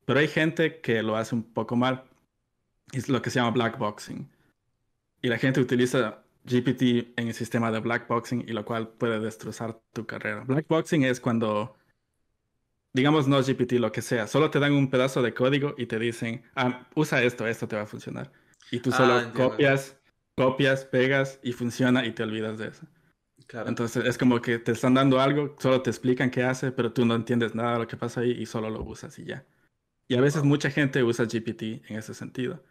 Pero hay gente que lo hace un poco mal. Es lo que se llama blackboxing. Y la gente utiliza GPT en el sistema de blackboxing y lo cual puede destrozar tu carrera. Blackboxing es cuando, digamos, no GPT, lo que sea, solo te dan un pedazo de código y te dicen, ah, usa esto, esto te va a funcionar. Y tú ah, solo copias, copias, pegas y funciona y te olvidas de eso. Claro. Entonces es como que te están dando algo, solo te explican qué hace, pero tú no entiendes nada de lo que pasa ahí y solo lo usas y ya. Y a veces mucha gente usa GPT en ese sentido.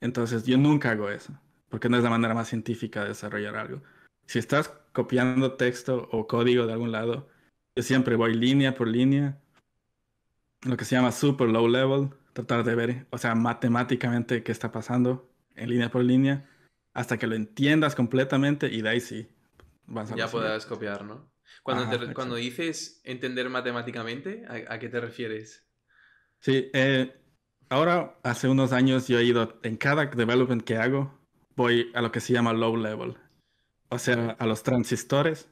Entonces yo nunca hago eso porque no es la manera más científica de desarrollar algo. Si estás copiando texto o código de algún lado, yo siempre voy línea por línea, lo que se llama super low level, tratar de ver, o sea, matemáticamente qué está pasando en línea por línea, hasta que lo entiendas completamente y de ahí sí. Vas a ya podrás copiar, ¿no? Cuando, cuando dices entender matemáticamente, ¿a, qué te refieres? Sí, eh, ahora hace unos años yo he ido en cada development que hago, voy a lo que se llama low level, o sea, a los transistores,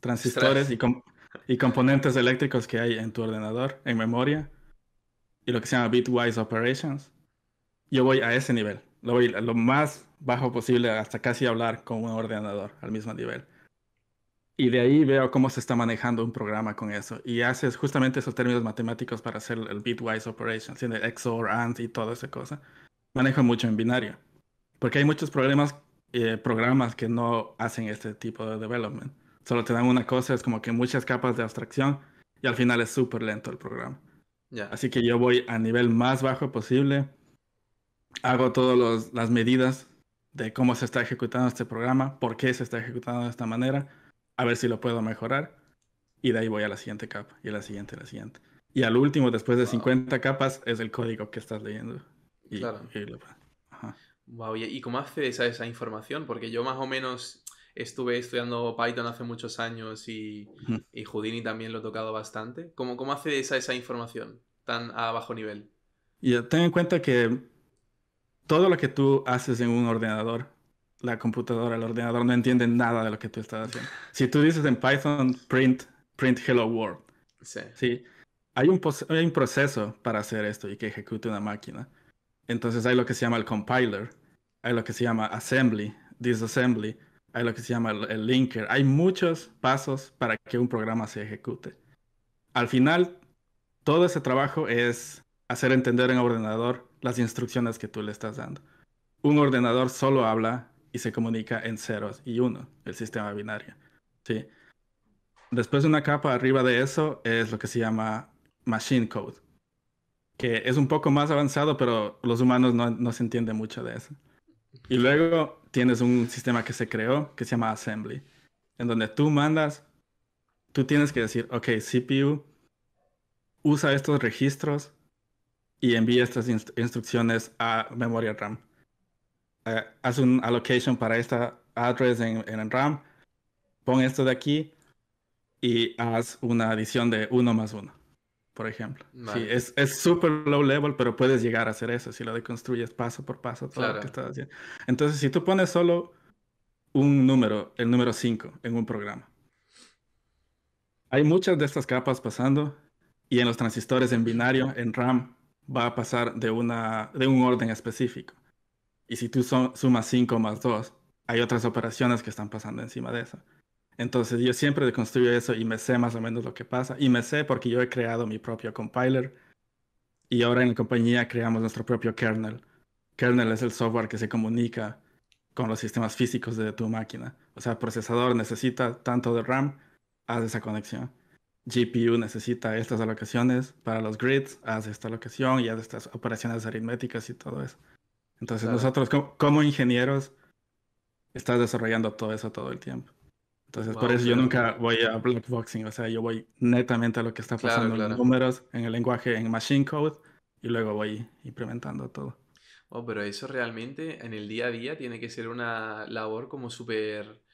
transistores y, componentes eléctricos que hay en tu ordenador, en memoria, y lo que se llama bitwise operations. Yo voy a ese nivel, lo voy a lo más bajo posible hasta casi hablar con un ordenador al mismo nivel. Y de ahí veo cómo se está manejando un programa con eso. Y haces justamente esos términos matemáticos para hacer el bitwise operations, tiene XOR, AND y toda esa cosa. Manejo mucho en binario. Porque hay muchos eh, programas que no hacen este tipo de development. Solo te dan una cosa, es como que muchas capas de abstracción y al final es súper lento el programa. Ya. Así que yo voy a nivel más bajo posible, hago todas las medidas de cómo se está ejecutando este programa, por qué se está ejecutando de esta manera, a ver si lo puedo mejorar. Y de ahí voy a la siguiente capa, y a la siguiente, a la siguiente. Y al último, después de 50 capas, es el código que estás leyendo. claro. Y lo... Wow, ¿y cómo hace a esa información? Porque yo más o menos estuve estudiando Python hace muchos años y, y Houdini también lo he tocado bastante. ¿Cómo, cómo hace esa información tan a bajo nivel? ten en cuenta que todo lo que tú haces en un ordenador, la computadora, el ordenador no entiende nada de lo que tú estás haciendo. Si tú dices en Python print, print hello world. Hay, un hay un proceso para hacer esto y que ejecute una máquina. Entonces hay lo que se llama el compiler, hay lo que se llama assembly, disassembly, hay lo que se llama el, linker. Hay muchos pasos para que un programa se ejecute. Al final, todo ese trabajo es hacer entender en ordenador las instrucciones que tú le estás dando. Un ordenador solo habla y se comunica en ceros y uno, el sistema binario. ¿sí? Después de una capa arriba de eso es lo que se llama machine code, que es un poco más avanzado, pero los humanos no, no se entienden mucho de eso. Y luego tienes un sistema que se creó que se llama Assembly, en donde tú mandas, tú tienes que decir, ok, CPU usa estos registros y envía estas instrucciones a memoria RAM. Eh, haz un allocation para esta address en, en, RAM, pon esto de aquí y haz una adición de uno más uno por ejemplo. Sí, es, es súper low level, pero puedes llegar a hacer eso si lo deconstruyes paso por paso todo lo que estás haciendo. Entonces, si tú pones solo un número, el número 5, en un programa, hay muchas de estas capas pasando y en los transistores en binario, en RAM, va a pasar de, una, de un orden específico. Y si tú sumas 5 más 2, hay otras operaciones que están pasando encima de eso. Entonces yo siempre deconstruyo eso y me sé más o menos lo que pasa. Y me sé porque yo he creado mi propio compiler y ahora en la compañía creamos nuestro propio kernel. Kernel es el software que se comunica con los sistemas físicos de tu máquina. O sea, procesador necesita tanto de RAM, haz esa conexión. GPU necesita estas alocaciones para los grids, haz esta alocación y haz estas operaciones aritméticas y todo eso. Entonces nosotros como ingenieros estás desarrollando todo eso todo el tiempo. Entonces, por eso yo nunca voy a Boxing, o sea, yo voy netamente a lo que está pasando en los números, en el lenguaje, en machine code, y luego voy implementando todo. Oh, pero eso realmente en el día a día tiene que ser una labor como súper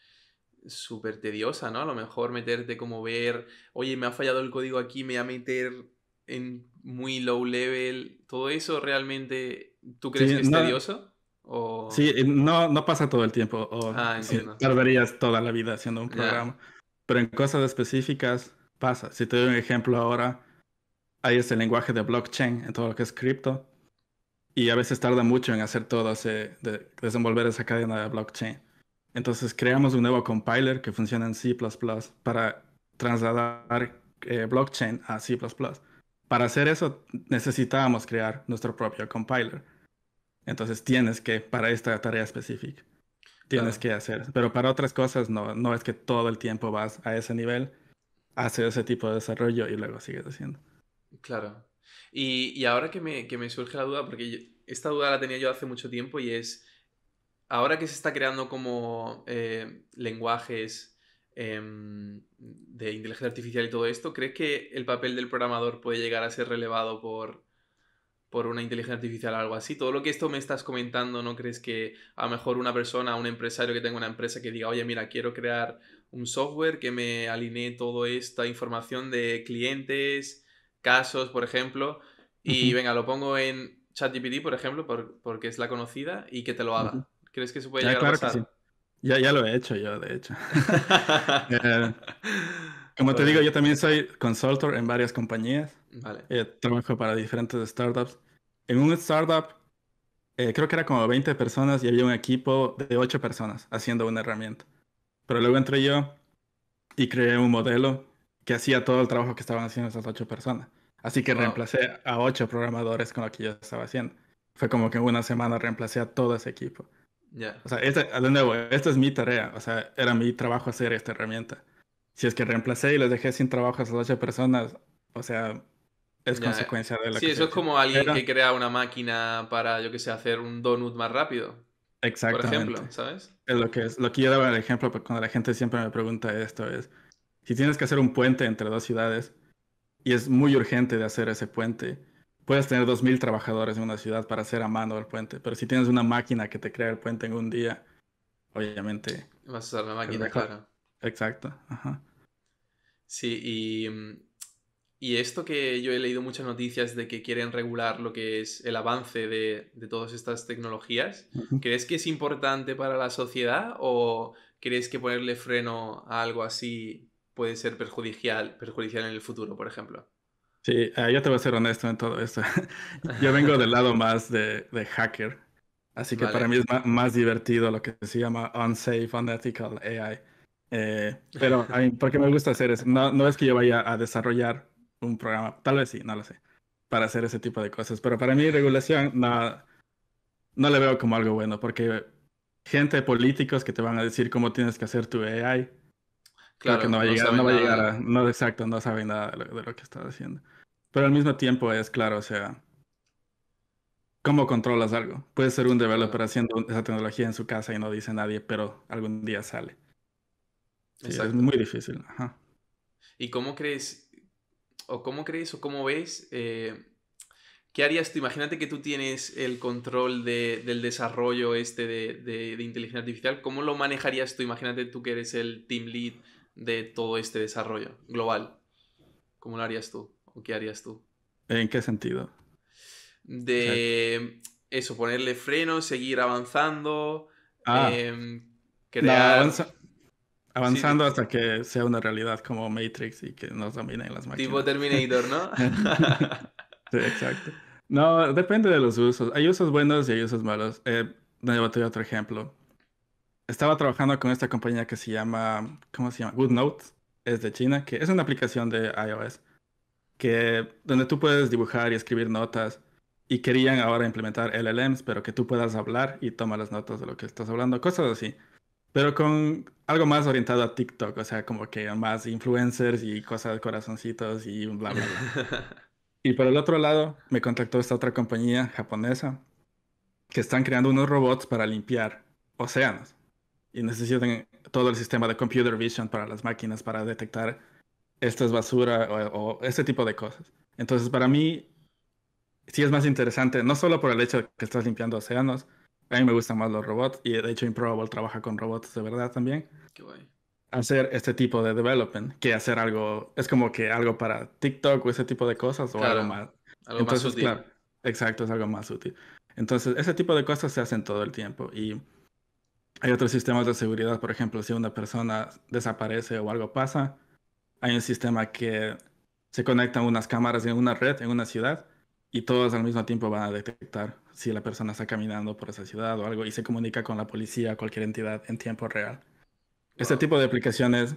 súper tediosa, ¿no? A lo mejor meterte como ver, oye, me ha fallado el código aquí, me voy a meter en muy low level, todo eso realmente, ¿tú crees que es tedioso? Sí, no, no pasa todo el tiempo. O ah, toda la vida haciendo un programa. Pero en cosas específicas pasa. Si te doy un ejemplo ahora, hay este lenguaje de blockchain en todo lo que es cripto. Y a veces tarda mucho en hacer todo ese, desenvolver esa cadena de blockchain. Entonces creamos un nuevo compiler que funciona en C++ para trasladar eh, blockchain a C++. Para hacer eso necesitábamos crear nuestro propio compiler entonces tienes que, para esta tarea específica, tienes que hacer. Pero para otras cosas no, es que todo el tiempo vas a ese nivel, haces ese tipo de desarrollo y luego sigues haciendo. Claro. Y, ahora que me, surge la duda, porque esta duda la tenía yo hace mucho tiempo y es, ahora que se está creando como eh, lenguajes em, de inteligencia artificial y todo esto, ¿crees que el papel del programador puede llegar a ser relevado por por una inteligencia artificial o algo así. Todo lo que esto me estás comentando, ¿no crees que a lo mejor una persona, un empresario que tenga una empresa que diga, oye, mira, quiero crear un software que me alinee toda esta información de clientes, casos, por ejemplo, y venga, lo pongo en ChatGPT, por ejemplo, porque es la conocida, y que te lo haga? ¿Crees que se puede ya, llegar ya, lo he hecho yo, de hecho. Eh, como te digo, yo también soy consultor en varias compañías. Vale. Eh, trabajo para diferentes startups. En un startup, eh, creo que era como 20 personas y había un equipo de 8 personas haciendo una herramienta. Pero luego entré yo y creé un modelo que hacía todo el trabajo que estaban haciendo esas 8 personas. Así que reemplacé a 8 programadores con lo que yo estaba haciendo. Fue como que en una semana reemplacé a todo ese equipo. O sea, este, de nuevo, esta es mi tarea. O sea, era mi trabajo hacer esta herramienta si es que reemplacé y les dejé sin trabajo a esas ocho personas, o sea, es consecuencia de la Sí, eso es como alguien que crea una máquina para, yo que sé, hacer un donut más rápido. Exacto. Por ejemplo, ¿sabes? Es lo que, es, lo que yo daba el ejemplo cuando la gente siempre me pregunta esto es, si tienes que hacer un puente entre dos ciudades y es muy urgente de hacer ese puente, puedes tener mil trabajadores en una ciudad para hacer a mano el puente, pero si tienes una máquina que te crea el puente en un día, obviamente... Vas a usar la máquina, claro. Exacto, Sí, mm, y, esto que yo he leído muchas noticias de que quieren regular lo que es el avance de, todas estas tecnologías, ¿crees que es importante para la sociedad o crees que ponerle freno a algo así puede ser perjudicial, perjudicial en el futuro, por ejemplo? Sí, ah, yo te voy a ser honesto en todo esto. yo vengo del lado más de, hacker, así que para mí es más divertido lo que se llama unsafe, unethical AI eh, pero a mí, porque me gusta hacer eso. No, no es que yo vaya a desarrollar un programa, tal vez sí, no lo sé, para hacer ese tipo de cosas. Pero para mí, regulación no, no le veo como algo bueno, porque gente, políticos que te van a decir cómo tienes que hacer tu AI, claro, que no va a llegar, no, va a llegar no exacto, no saben nada de lo, que está haciendo. Pero al mismo tiempo es claro, o sea, ¿Cómo controlas algo? Puede ser un developer haciendo esa tecnología en su casa y no dice nadie, pero algún día sale es muy difícil. ¿Y cómo crees, o cómo crees, o cómo ves, eh, qué harías tú? Imagínate que tú tienes el control del desarrollo este de, inteligencia artificial, ¿cómo lo manejarías tú? Imagínate tú que eres el team lead de todo este desarrollo global. ¿Cómo lo harías tú? ¿O qué harías tú? ¿En qué sentido? De eso, ponerle freno, seguir avanzando, ah. em, Avanzando hasta que sea una realidad como Matrix y que nos dominen las máquinas. Tipo Terminator, ¿no? exacto. No, depende de los usos. Hay usos buenos y hay usos malos. Eh, a otro ejemplo. Estaba trabajando con esta compañía que se llama, ¿cómo se llama? GoodNote. Es de China, que es una aplicación de iOS que donde tú puedes dibujar y escribir notas y querían ahora implementar LLMs, pero que tú puedas hablar y tomar las notas de lo que estás hablando, cosas así pero con algo más orientado a TikTok, o sea, como que más influencers y cosas de corazoncitos y bla, bla, y por el otro lado, me contactó esta otra compañía japonesa que están creando unos robots para limpiar océanos y necesitan todo el sistema de computer vision para las máquinas para detectar estas es basura o, o este tipo de cosas. Entonces, para mí, sí es más interesante, no solo por el hecho de que estás limpiando océanos, a mí me gustan más los robots y de hecho Improbable trabaja con robots de verdad también. Qué guay. Hacer este tipo de development que hacer algo, es como que algo para TikTok o ese tipo de cosas o algo más. Algo más útil. exacto, es algo más útil. Entonces, ese tipo de cosas se hacen todo el tiempo y hay otros sistemas de seguridad, por ejemplo, si una persona desaparece o algo pasa, hay un sistema que se a unas cámaras en una red, en una ciudad, y todas al mismo tiempo van a detectar si la persona está caminando por esa ciudad o algo y se comunica con la policía, cualquier entidad en tiempo real. Este tipo de aplicaciones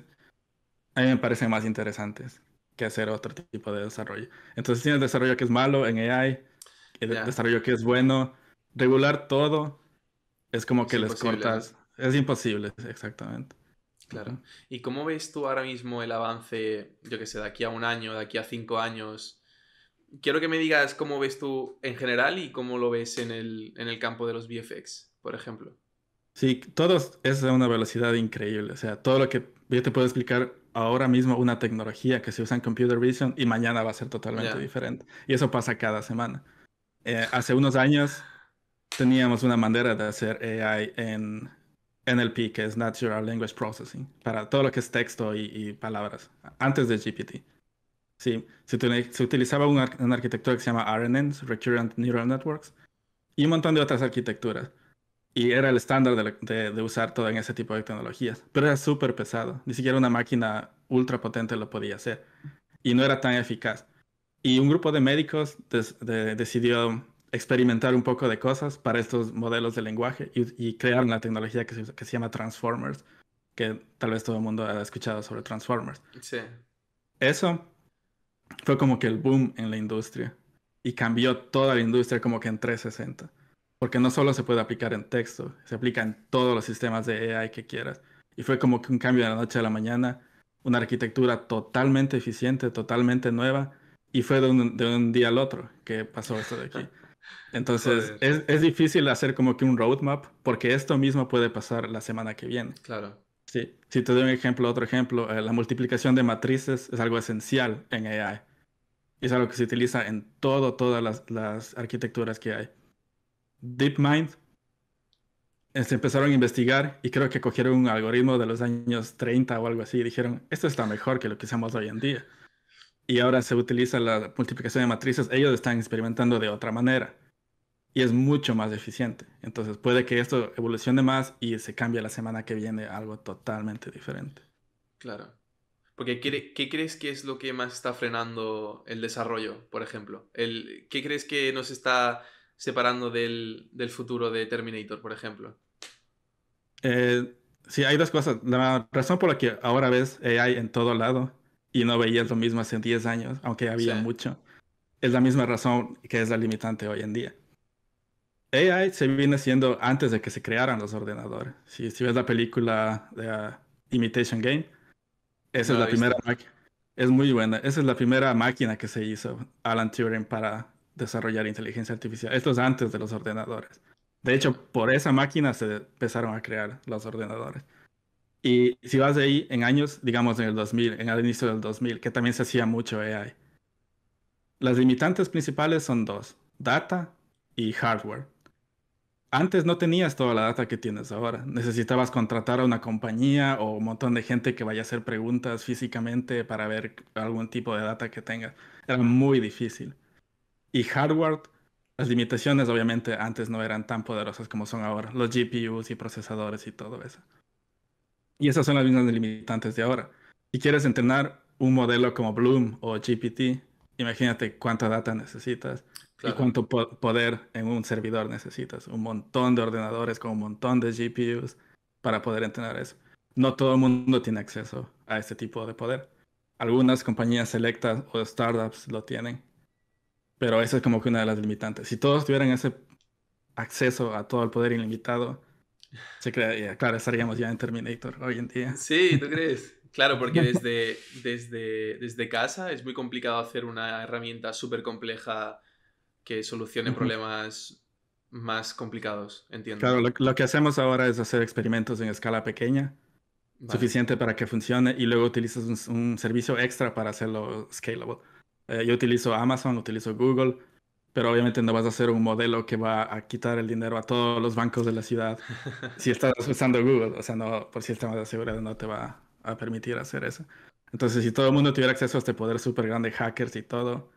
a mí me parecen más interesantes que hacer otro tipo de desarrollo. Entonces tienes desarrollo que es malo en AI, el desarrollo que es bueno, regular todo es como que les cortas. Es imposible, exactamente. Claro. ¿Y cómo ves tú ahora mismo el avance, yo que sé, de aquí a un año, de aquí a cinco años? quiero que me digas cómo ves tú en general y cómo lo ves en el, en el campo de los VFX, por ejemplo. Sí, todo es a una velocidad increíble. O sea, todo lo que yo te puedo explicar ahora mismo, una tecnología que se usa en computer vision y mañana va a ser totalmente diferente. Y eso pasa cada semana. Eh, hace unos años teníamos una manera de hacer AI en NLP, que es Natural Language Processing, para todo lo que es texto y, y palabras, antes de GPT. Sí, se, utilizaba una, arquitectura que se llama RNNs, Recurrent Neural Networks, y un montón de otras arquitecturas. Y era el estándar de, de, usar todo en ese tipo de tecnologías. Pero era súper pesado. Ni siquiera una máquina ultra potente lo podía hacer. Y no era tan eficaz. Y un grupo de médicos decidió experimentar un poco de cosas para estos modelos de lenguaje y, y crearon la tecnología que se, que se, llama Transformers, que tal vez todo el mundo ha escuchado sobre Transformers. Sí. Eso fue como que el boom en la industria y cambió toda la industria como que en 360. Porque no solo se puede aplicar en texto, se aplica en todos los sistemas de AI que quieras. Y fue como que un cambio de la noche a la mañana, una arquitectura totalmente eficiente, totalmente nueva, y fue de un, día al otro que pasó esto de aquí. Entonces, es, es, difícil hacer como que un roadmap, porque esto mismo puede pasar la semana que viene. Claro si te doy un ejemplo, otro ejemplo, eh, la multiplicación de matrices es algo esencial en AI. Es algo que se utiliza en todo, todas las, arquitecturas que hay. DeepMind se este, empezaron a investigar y creo que cogieron un algoritmo de los años 30 o algo así y dijeron, esto está mejor que lo que usamos hoy en día. Y ahora se utiliza la multiplicación de matrices, ellos están experimentando de otra manera y es mucho más eficiente. Entonces puede que esto evolucione más y se cambie la semana que viene algo totalmente diferente. Claro. Porque ¿qué, crees que es lo que más está frenando el desarrollo, por ejemplo? ¿Qué crees que nos está separando del, futuro de Terminator, por ejemplo? Eh, sí, hay dos cosas. La razón por la que ahora ves AI en todo lado y no veías lo mismo hace 10 años, aunque había mucho, es la misma razón que es la limitante hoy en día. AI se viene haciendo antes de que se crearan los ordenadores. Si, ves la película de uh, Imitation Game, esa es ah, la primera máquina. Es muy buena. Esa es la primera máquina que se hizo Alan Turing para desarrollar inteligencia artificial. Esto es antes de los ordenadores. De hecho, por esa máquina se empezaron a crear los ordenadores. Y si vas de ahí en años, digamos en el 2000, en el inicio del 2000, que también se hacía mucho AI. Las limitantes principales son dos, data y hardware antes no tenías toda la data que tienes ahora. Necesitabas contratar a una compañía o un montón de gente que vaya a hacer preguntas físicamente para ver algún tipo de data que tengas. Era muy difícil. Y hardware, las limitaciones obviamente antes no eran tan poderosas como son ahora. Los GPUs y procesadores y todo eso. Y esas son las mismas limitantes de ahora. Si quieres entrenar un modelo como Bloom o GPT, imagínate cuánta data necesitas y cuánto poder en un servidor necesitas. Un montón de ordenadores con un montón de GPUs para poder entrenar eso. No todo el mundo tiene acceso a este tipo de poder. Algunas compañías selectas o startups lo tienen, pero eso es como que una de las limitantes. Si todos tuvieran ese acceso a todo el poder ilimitado, se crearía, claro, estaríamos ya en Terminator hoy en día. Sí, ¿tú crees? Claro, porque desde, desde, desde casa es muy complicado hacer una herramienta súper compleja que solucione problemas más complicados, entiendo. Claro, lo, que hacemos ahora es hacer experimentos en escala pequeña, suficiente para que funcione, y luego utilizas un, servicio extra para hacerlo scalable. Eh, yo utilizo Amazon, utilizo Google, pero obviamente no vas a hacer un modelo que va a quitar el dinero a todos los bancos de la ciudad si estás usando Google. O sea, no, por tema de seguridad no te va a permitir hacer eso. Entonces, si todo el mundo tuviera acceso a este poder súper grande, hackers y todo,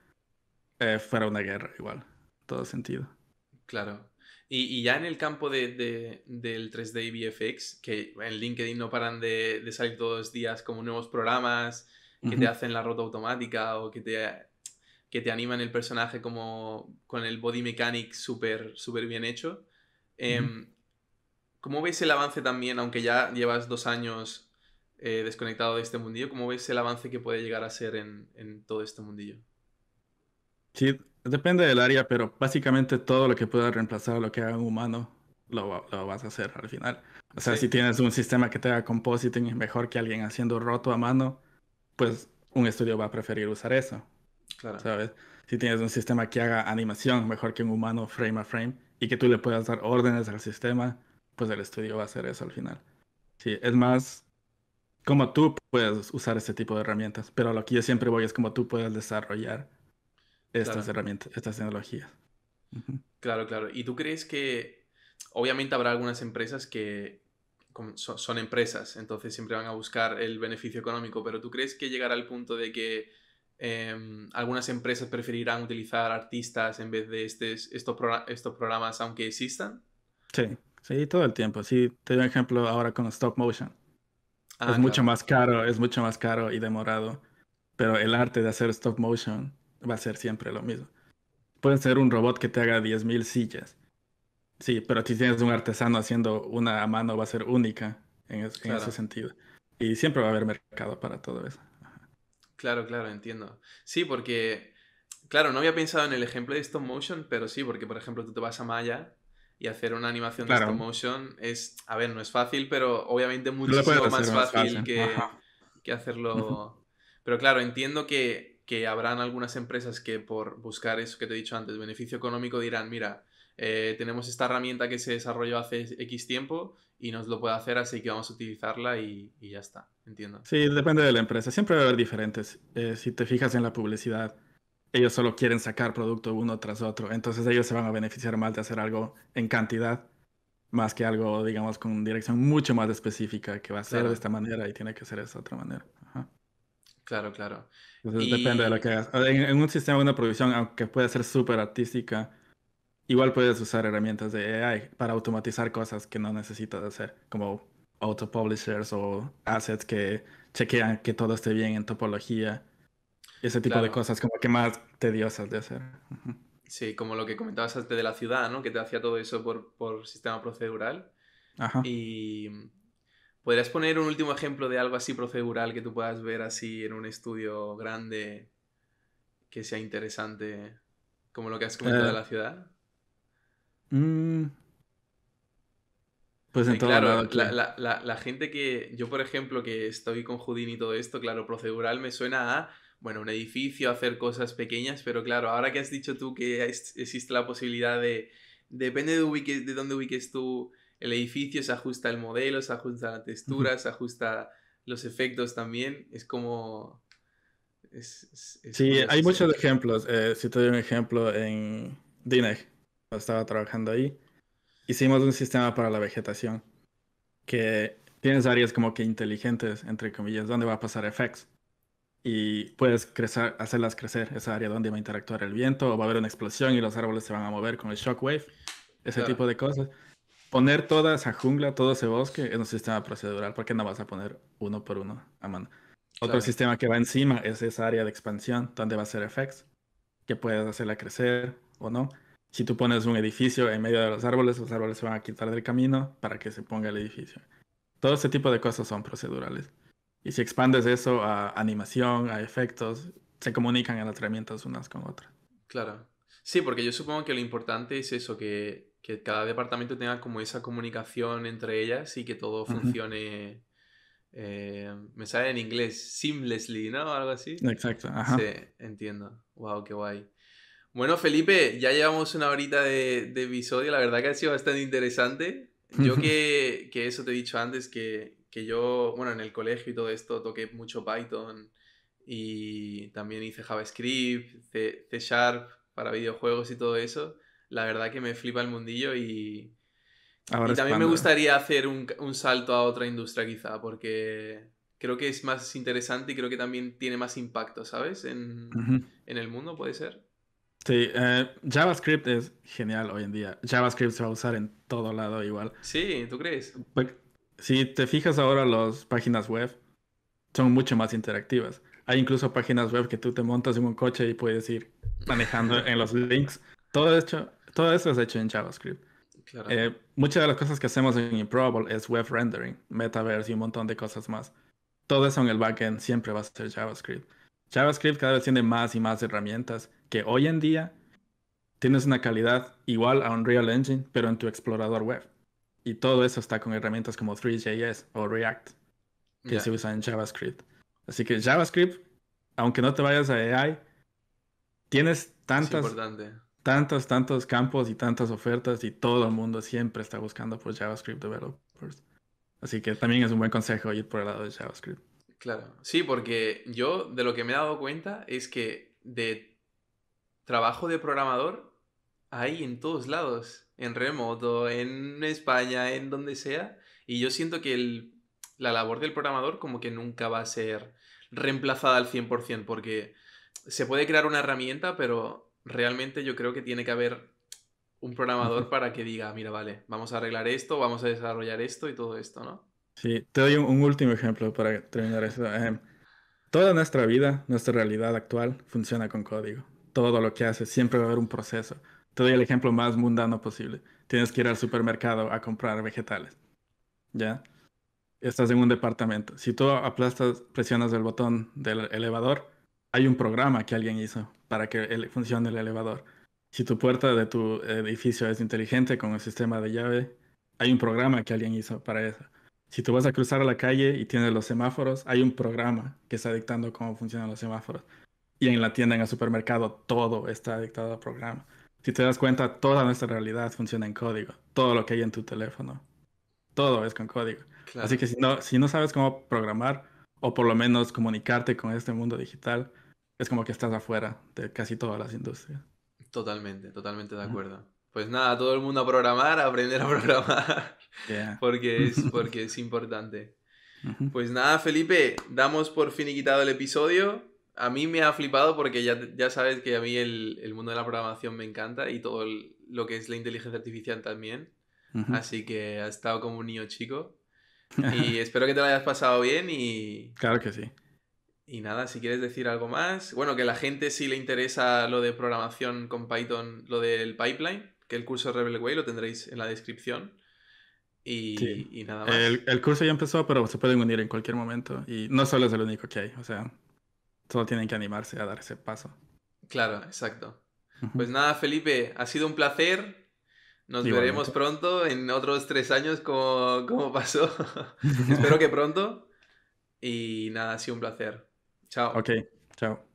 eh, fuera una guerra igual, todo sentido. Claro. Y, ya en el campo del 3D VFX, que en LinkedIn no paran de, salir todos los días como nuevos programas que te hacen la rota automática o que te, que te animan el personaje como con el body mechanic súper super bien hecho. Em, ¿Cómo ves el avance también, aunque ya llevas dos años eh, desconectado de este mundillo. ¿Cómo ves el avance que puede llegar a ser en, todo este mundillo? Sí, depende del área, pero básicamente todo lo que pueda reemplazar lo que haga un humano lo, vas a hacer al final. O sea, si tienes un sistema que te haga compositing mejor que alguien haciendo roto a mano, pues un estudio va a preferir usar eso. Claro. ¿Sabes? Si tienes un sistema que haga animación mejor que un humano frame a frame y que tú le puedas dar órdenes al sistema, pues el estudio va a hacer eso al final. Sí, es más como tú puedes usar este tipo de herramientas, pero lo que yo siempre voy es como tú puedes desarrollar estas herramientas, estas tecnologías. Claro, claro. ¿Y tú crees que obviamente habrá algunas empresas que son, empresas, entonces siempre van a buscar el beneficio económico, pero tú crees que llegará el punto de que em, algunas empresas preferirán utilizar artistas en vez de estos, estos programas, aunque existan? Sí, sí, todo el tiempo. Sí, te doy un ejemplo ahora con stop motion. Ah, es mucho más caro, es mucho más caro y demorado. Pero el arte de hacer stop motion va a ser siempre lo mismo. Puede ser un robot que te haga 10.000 sillas. Sí, pero si tienes un artesano haciendo una a mano va a ser única en, ese sentido. Y siempre va a haber mercado para todo eso. Claro, claro, entiendo. Sí, porque, claro, no había pensado en el ejemplo de stop motion, pero sí, porque por ejemplo tú te vas a Maya y hacer una animación de stop motion es, a ver, no es fácil, pero obviamente mucho más fácil que, hacerlo. Pero claro, entiendo que, habrán algunas empresas que por buscar eso que te he dicho antes, beneficio económico, dirán, mira, eh, tenemos esta herramienta que se desarrolló hace X tiempo y nos lo puede hacer, así que vamos a utilizarla y, ya está, entiendo. Sí, depende de la empresa, siempre va a haber diferentes. Eh, si te fijas en la publicidad, ellos solo quieren sacar producto uno tras otro. Entonces ellos se van a beneficiar más de hacer algo en cantidad, más que algo, digamos, con dirección mucho más específica, que va a ser de esta manera y tiene que ser de esta otra manera. Claro, claro. Entonces depende de lo que hagas. En, un sistema de una producción, aunque puede ser súper artística, igual puedes usar herramientas de AI para automatizar cosas que no necesitas hacer, como auto-publishers o assets que chequean que todo esté bien en topología ese tipo de cosas como que más tediosas de hacer. Sí, como lo que comentabas antes de la ciudad, ¿no? Que te hacía todo eso por, sistema procedural. Ajá. Y podrías poner un último ejemplo de algo así procedural que tú puedas ver así en un estudio grande que sea interesante, como lo que has comentado de eh, la ciudad. Mm, pues en todo claro, La, gente que yo, por ejemplo, que estoy con Judín y todo esto, claro, procedural me suena a bueno, un edificio, hacer cosas pequeñas, pero claro, ahora que has dicho tú que existe la posibilidad de, depende de, de dónde ubiques tú el edificio, se ajusta el modelo, se ajusta la textura, se ajusta los efectos también, es como... Es, sí, hay muchos ejemplos. Eh, si te doy un ejemplo, en Dineg, estaba trabajando ahí, hicimos un sistema para la vegetación que tienes áreas como que inteligentes, entre comillas, ¿dónde va a pasar effects y puedes hacerlas crecer, esa área donde va a interactuar el viento, o va a haber una explosión y los árboles se van a mover con el shockwave, ese tipo de cosas. Poner toda esa jungla, todo ese bosque en un sistema procedural, porque no vas a poner uno por uno a mano. Otro sistema que va encima es esa área de expansión donde va a ser effects, que puedes hacerla crecer o no. Si tú pones un edificio en medio de los árboles, los árboles se van a quitar del camino para que se ponga el edificio. Todo ese tipo de cosas son procedurales. Y si expandes eso a animación, a efectos, se comunican en las herramientas unas con otras. Claro. Sí, porque yo supongo que lo importante es eso, que, que cada departamento tenga como esa comunicación entre ellas y que todo funcione. Eh, me sale en inglés, seamlessly, ¿no? Algo así. Exacto. Ajá. Sí, entiendo. Wow, qué guay. Bueno, Felipe, ya llevamos una horita de, de episodio. La verdad que ha sido bastante interesante. Yo que, que eso te he dicho antes, que, que yo, bueno, en el colegio y todo esto toqué mucho Python y también hice JavaScript, C, Sharp para videojuegos y todo eso. La verdad que me flipa el mundillo y, también me gustaría hacer un, salto a otra industria quizá, porque creo que es más interesante y creo que también tiene más impacto, ¿sabes? En, en el mundo, puede ser. Sí, eh, JavaScript es genial hoy en día. JavaScript se va a usar en todo lado igual. Sí, ¿tú crees? Si te fijas ahora, las páginas web son mucho más interactivas. Hay incluso páginas web que tú te montas en un coche y puedes ir manejando en los links. Todo, hecho, todo eso es hecho en JavaScript. Eh, muchas de las cosas que hacemos en Improbable es web rendering, metaverse y un montón de cosas más. Todo eso en el backend siempre va a ser JavaScript. JavaScript cada vez tiene más y más herramientas que hoy en día tienes una calidad igual a Unreal Engine, pero en tu explorador web. Y todo eso está con herramientas como 3JS o React, que se usan en JavaScript. Así que JavaScript, aunque no te vayas a AI, tienes tantas, tantos, tantos campos y tantas ofertas y todo el mundo siempre está buscando por JavaScript developers. Así que también es un buen consejo ir por el lado de JavaScript. Claro, sí, porque yo de lo que me he dado cuenta es que de trabajo de programador hay en todos lados en remoto, en España, en donde sea. Y yo siento que la labor del programador como que nunca va a ser reemplazada al 100%, porque se puede crear una herramienta, pero realmente yo creo que tiene que haber un programador para que diga, mira, vale, vamos a arreglar esto, vamos a desarrollar esto y todo esto, ¿no? Sí, te doy un, último ejemplo para terminar eso. Em, toda nuestra vida, nuestra realidad actual funciona con código. Todo lo que hace siempre va a haber un proceso. Te doy el ejemplo más mundano posible. Tienes que ir al supermercado a comprar vegetales. ¿Ya? Estás en un departamento. Si tú aplastas, presionas el botón del elevador, hay un programa que alguien hizo para que funcione el elevador. Si tu puerta de tu edificio es inteligente con el sistema de llave, hay un programa que alguien hizo para eso. Si tú vas a cruzar a la calle y tienes los semáforos, hay un programa que está dictando cómo funcionan los semáforos. Y en la tienda, en el supermercado, todo está dictado a programa. Si te das cuenta, toda nuestra realidad funciona en código. Todo lo que hay en tu teléfono. Todo es con código. Así que si no, si no sabes cómo programar o por lo menos comunicarte con este mundo digital, es como que estás afuera de casi todas las industrias. Totalmente, totalmente de acuerdo. Pues nada, todo el mundo a programar, a aprender a programar, porque, es, porque es importante. Pues nada, Felipe, damos por finiquitado el episodio a mí me ha flipado porque ya, ya sabes que a mí el, mundo de la programación me encanta y todo lo que es la inteligencia artificial también. Así que ha estado como un niño chico. Y espero que te lo hayas pasado bien y... Claro que sí. Y nada, si quieres decir algo más. Bueno, que a la gente sí le interesa lo de programación con Python, lo del pipeline, que el curso Rebel Way lo tendréis en la descripción. Y, nada más. El, el, curso ya empezó, pero se pueden unir en cualquier momento. Y no solo es el único que hay. O sea, todo tienen que animarse a dar ese paso. Claro, exacto. Pues nada, Felipe, ha sido un placer. Nos veremos pronto, en otros tres años, como, como pasó. Espero que pronto. Y nada, ha sido un placer. Chao. Ok, chao.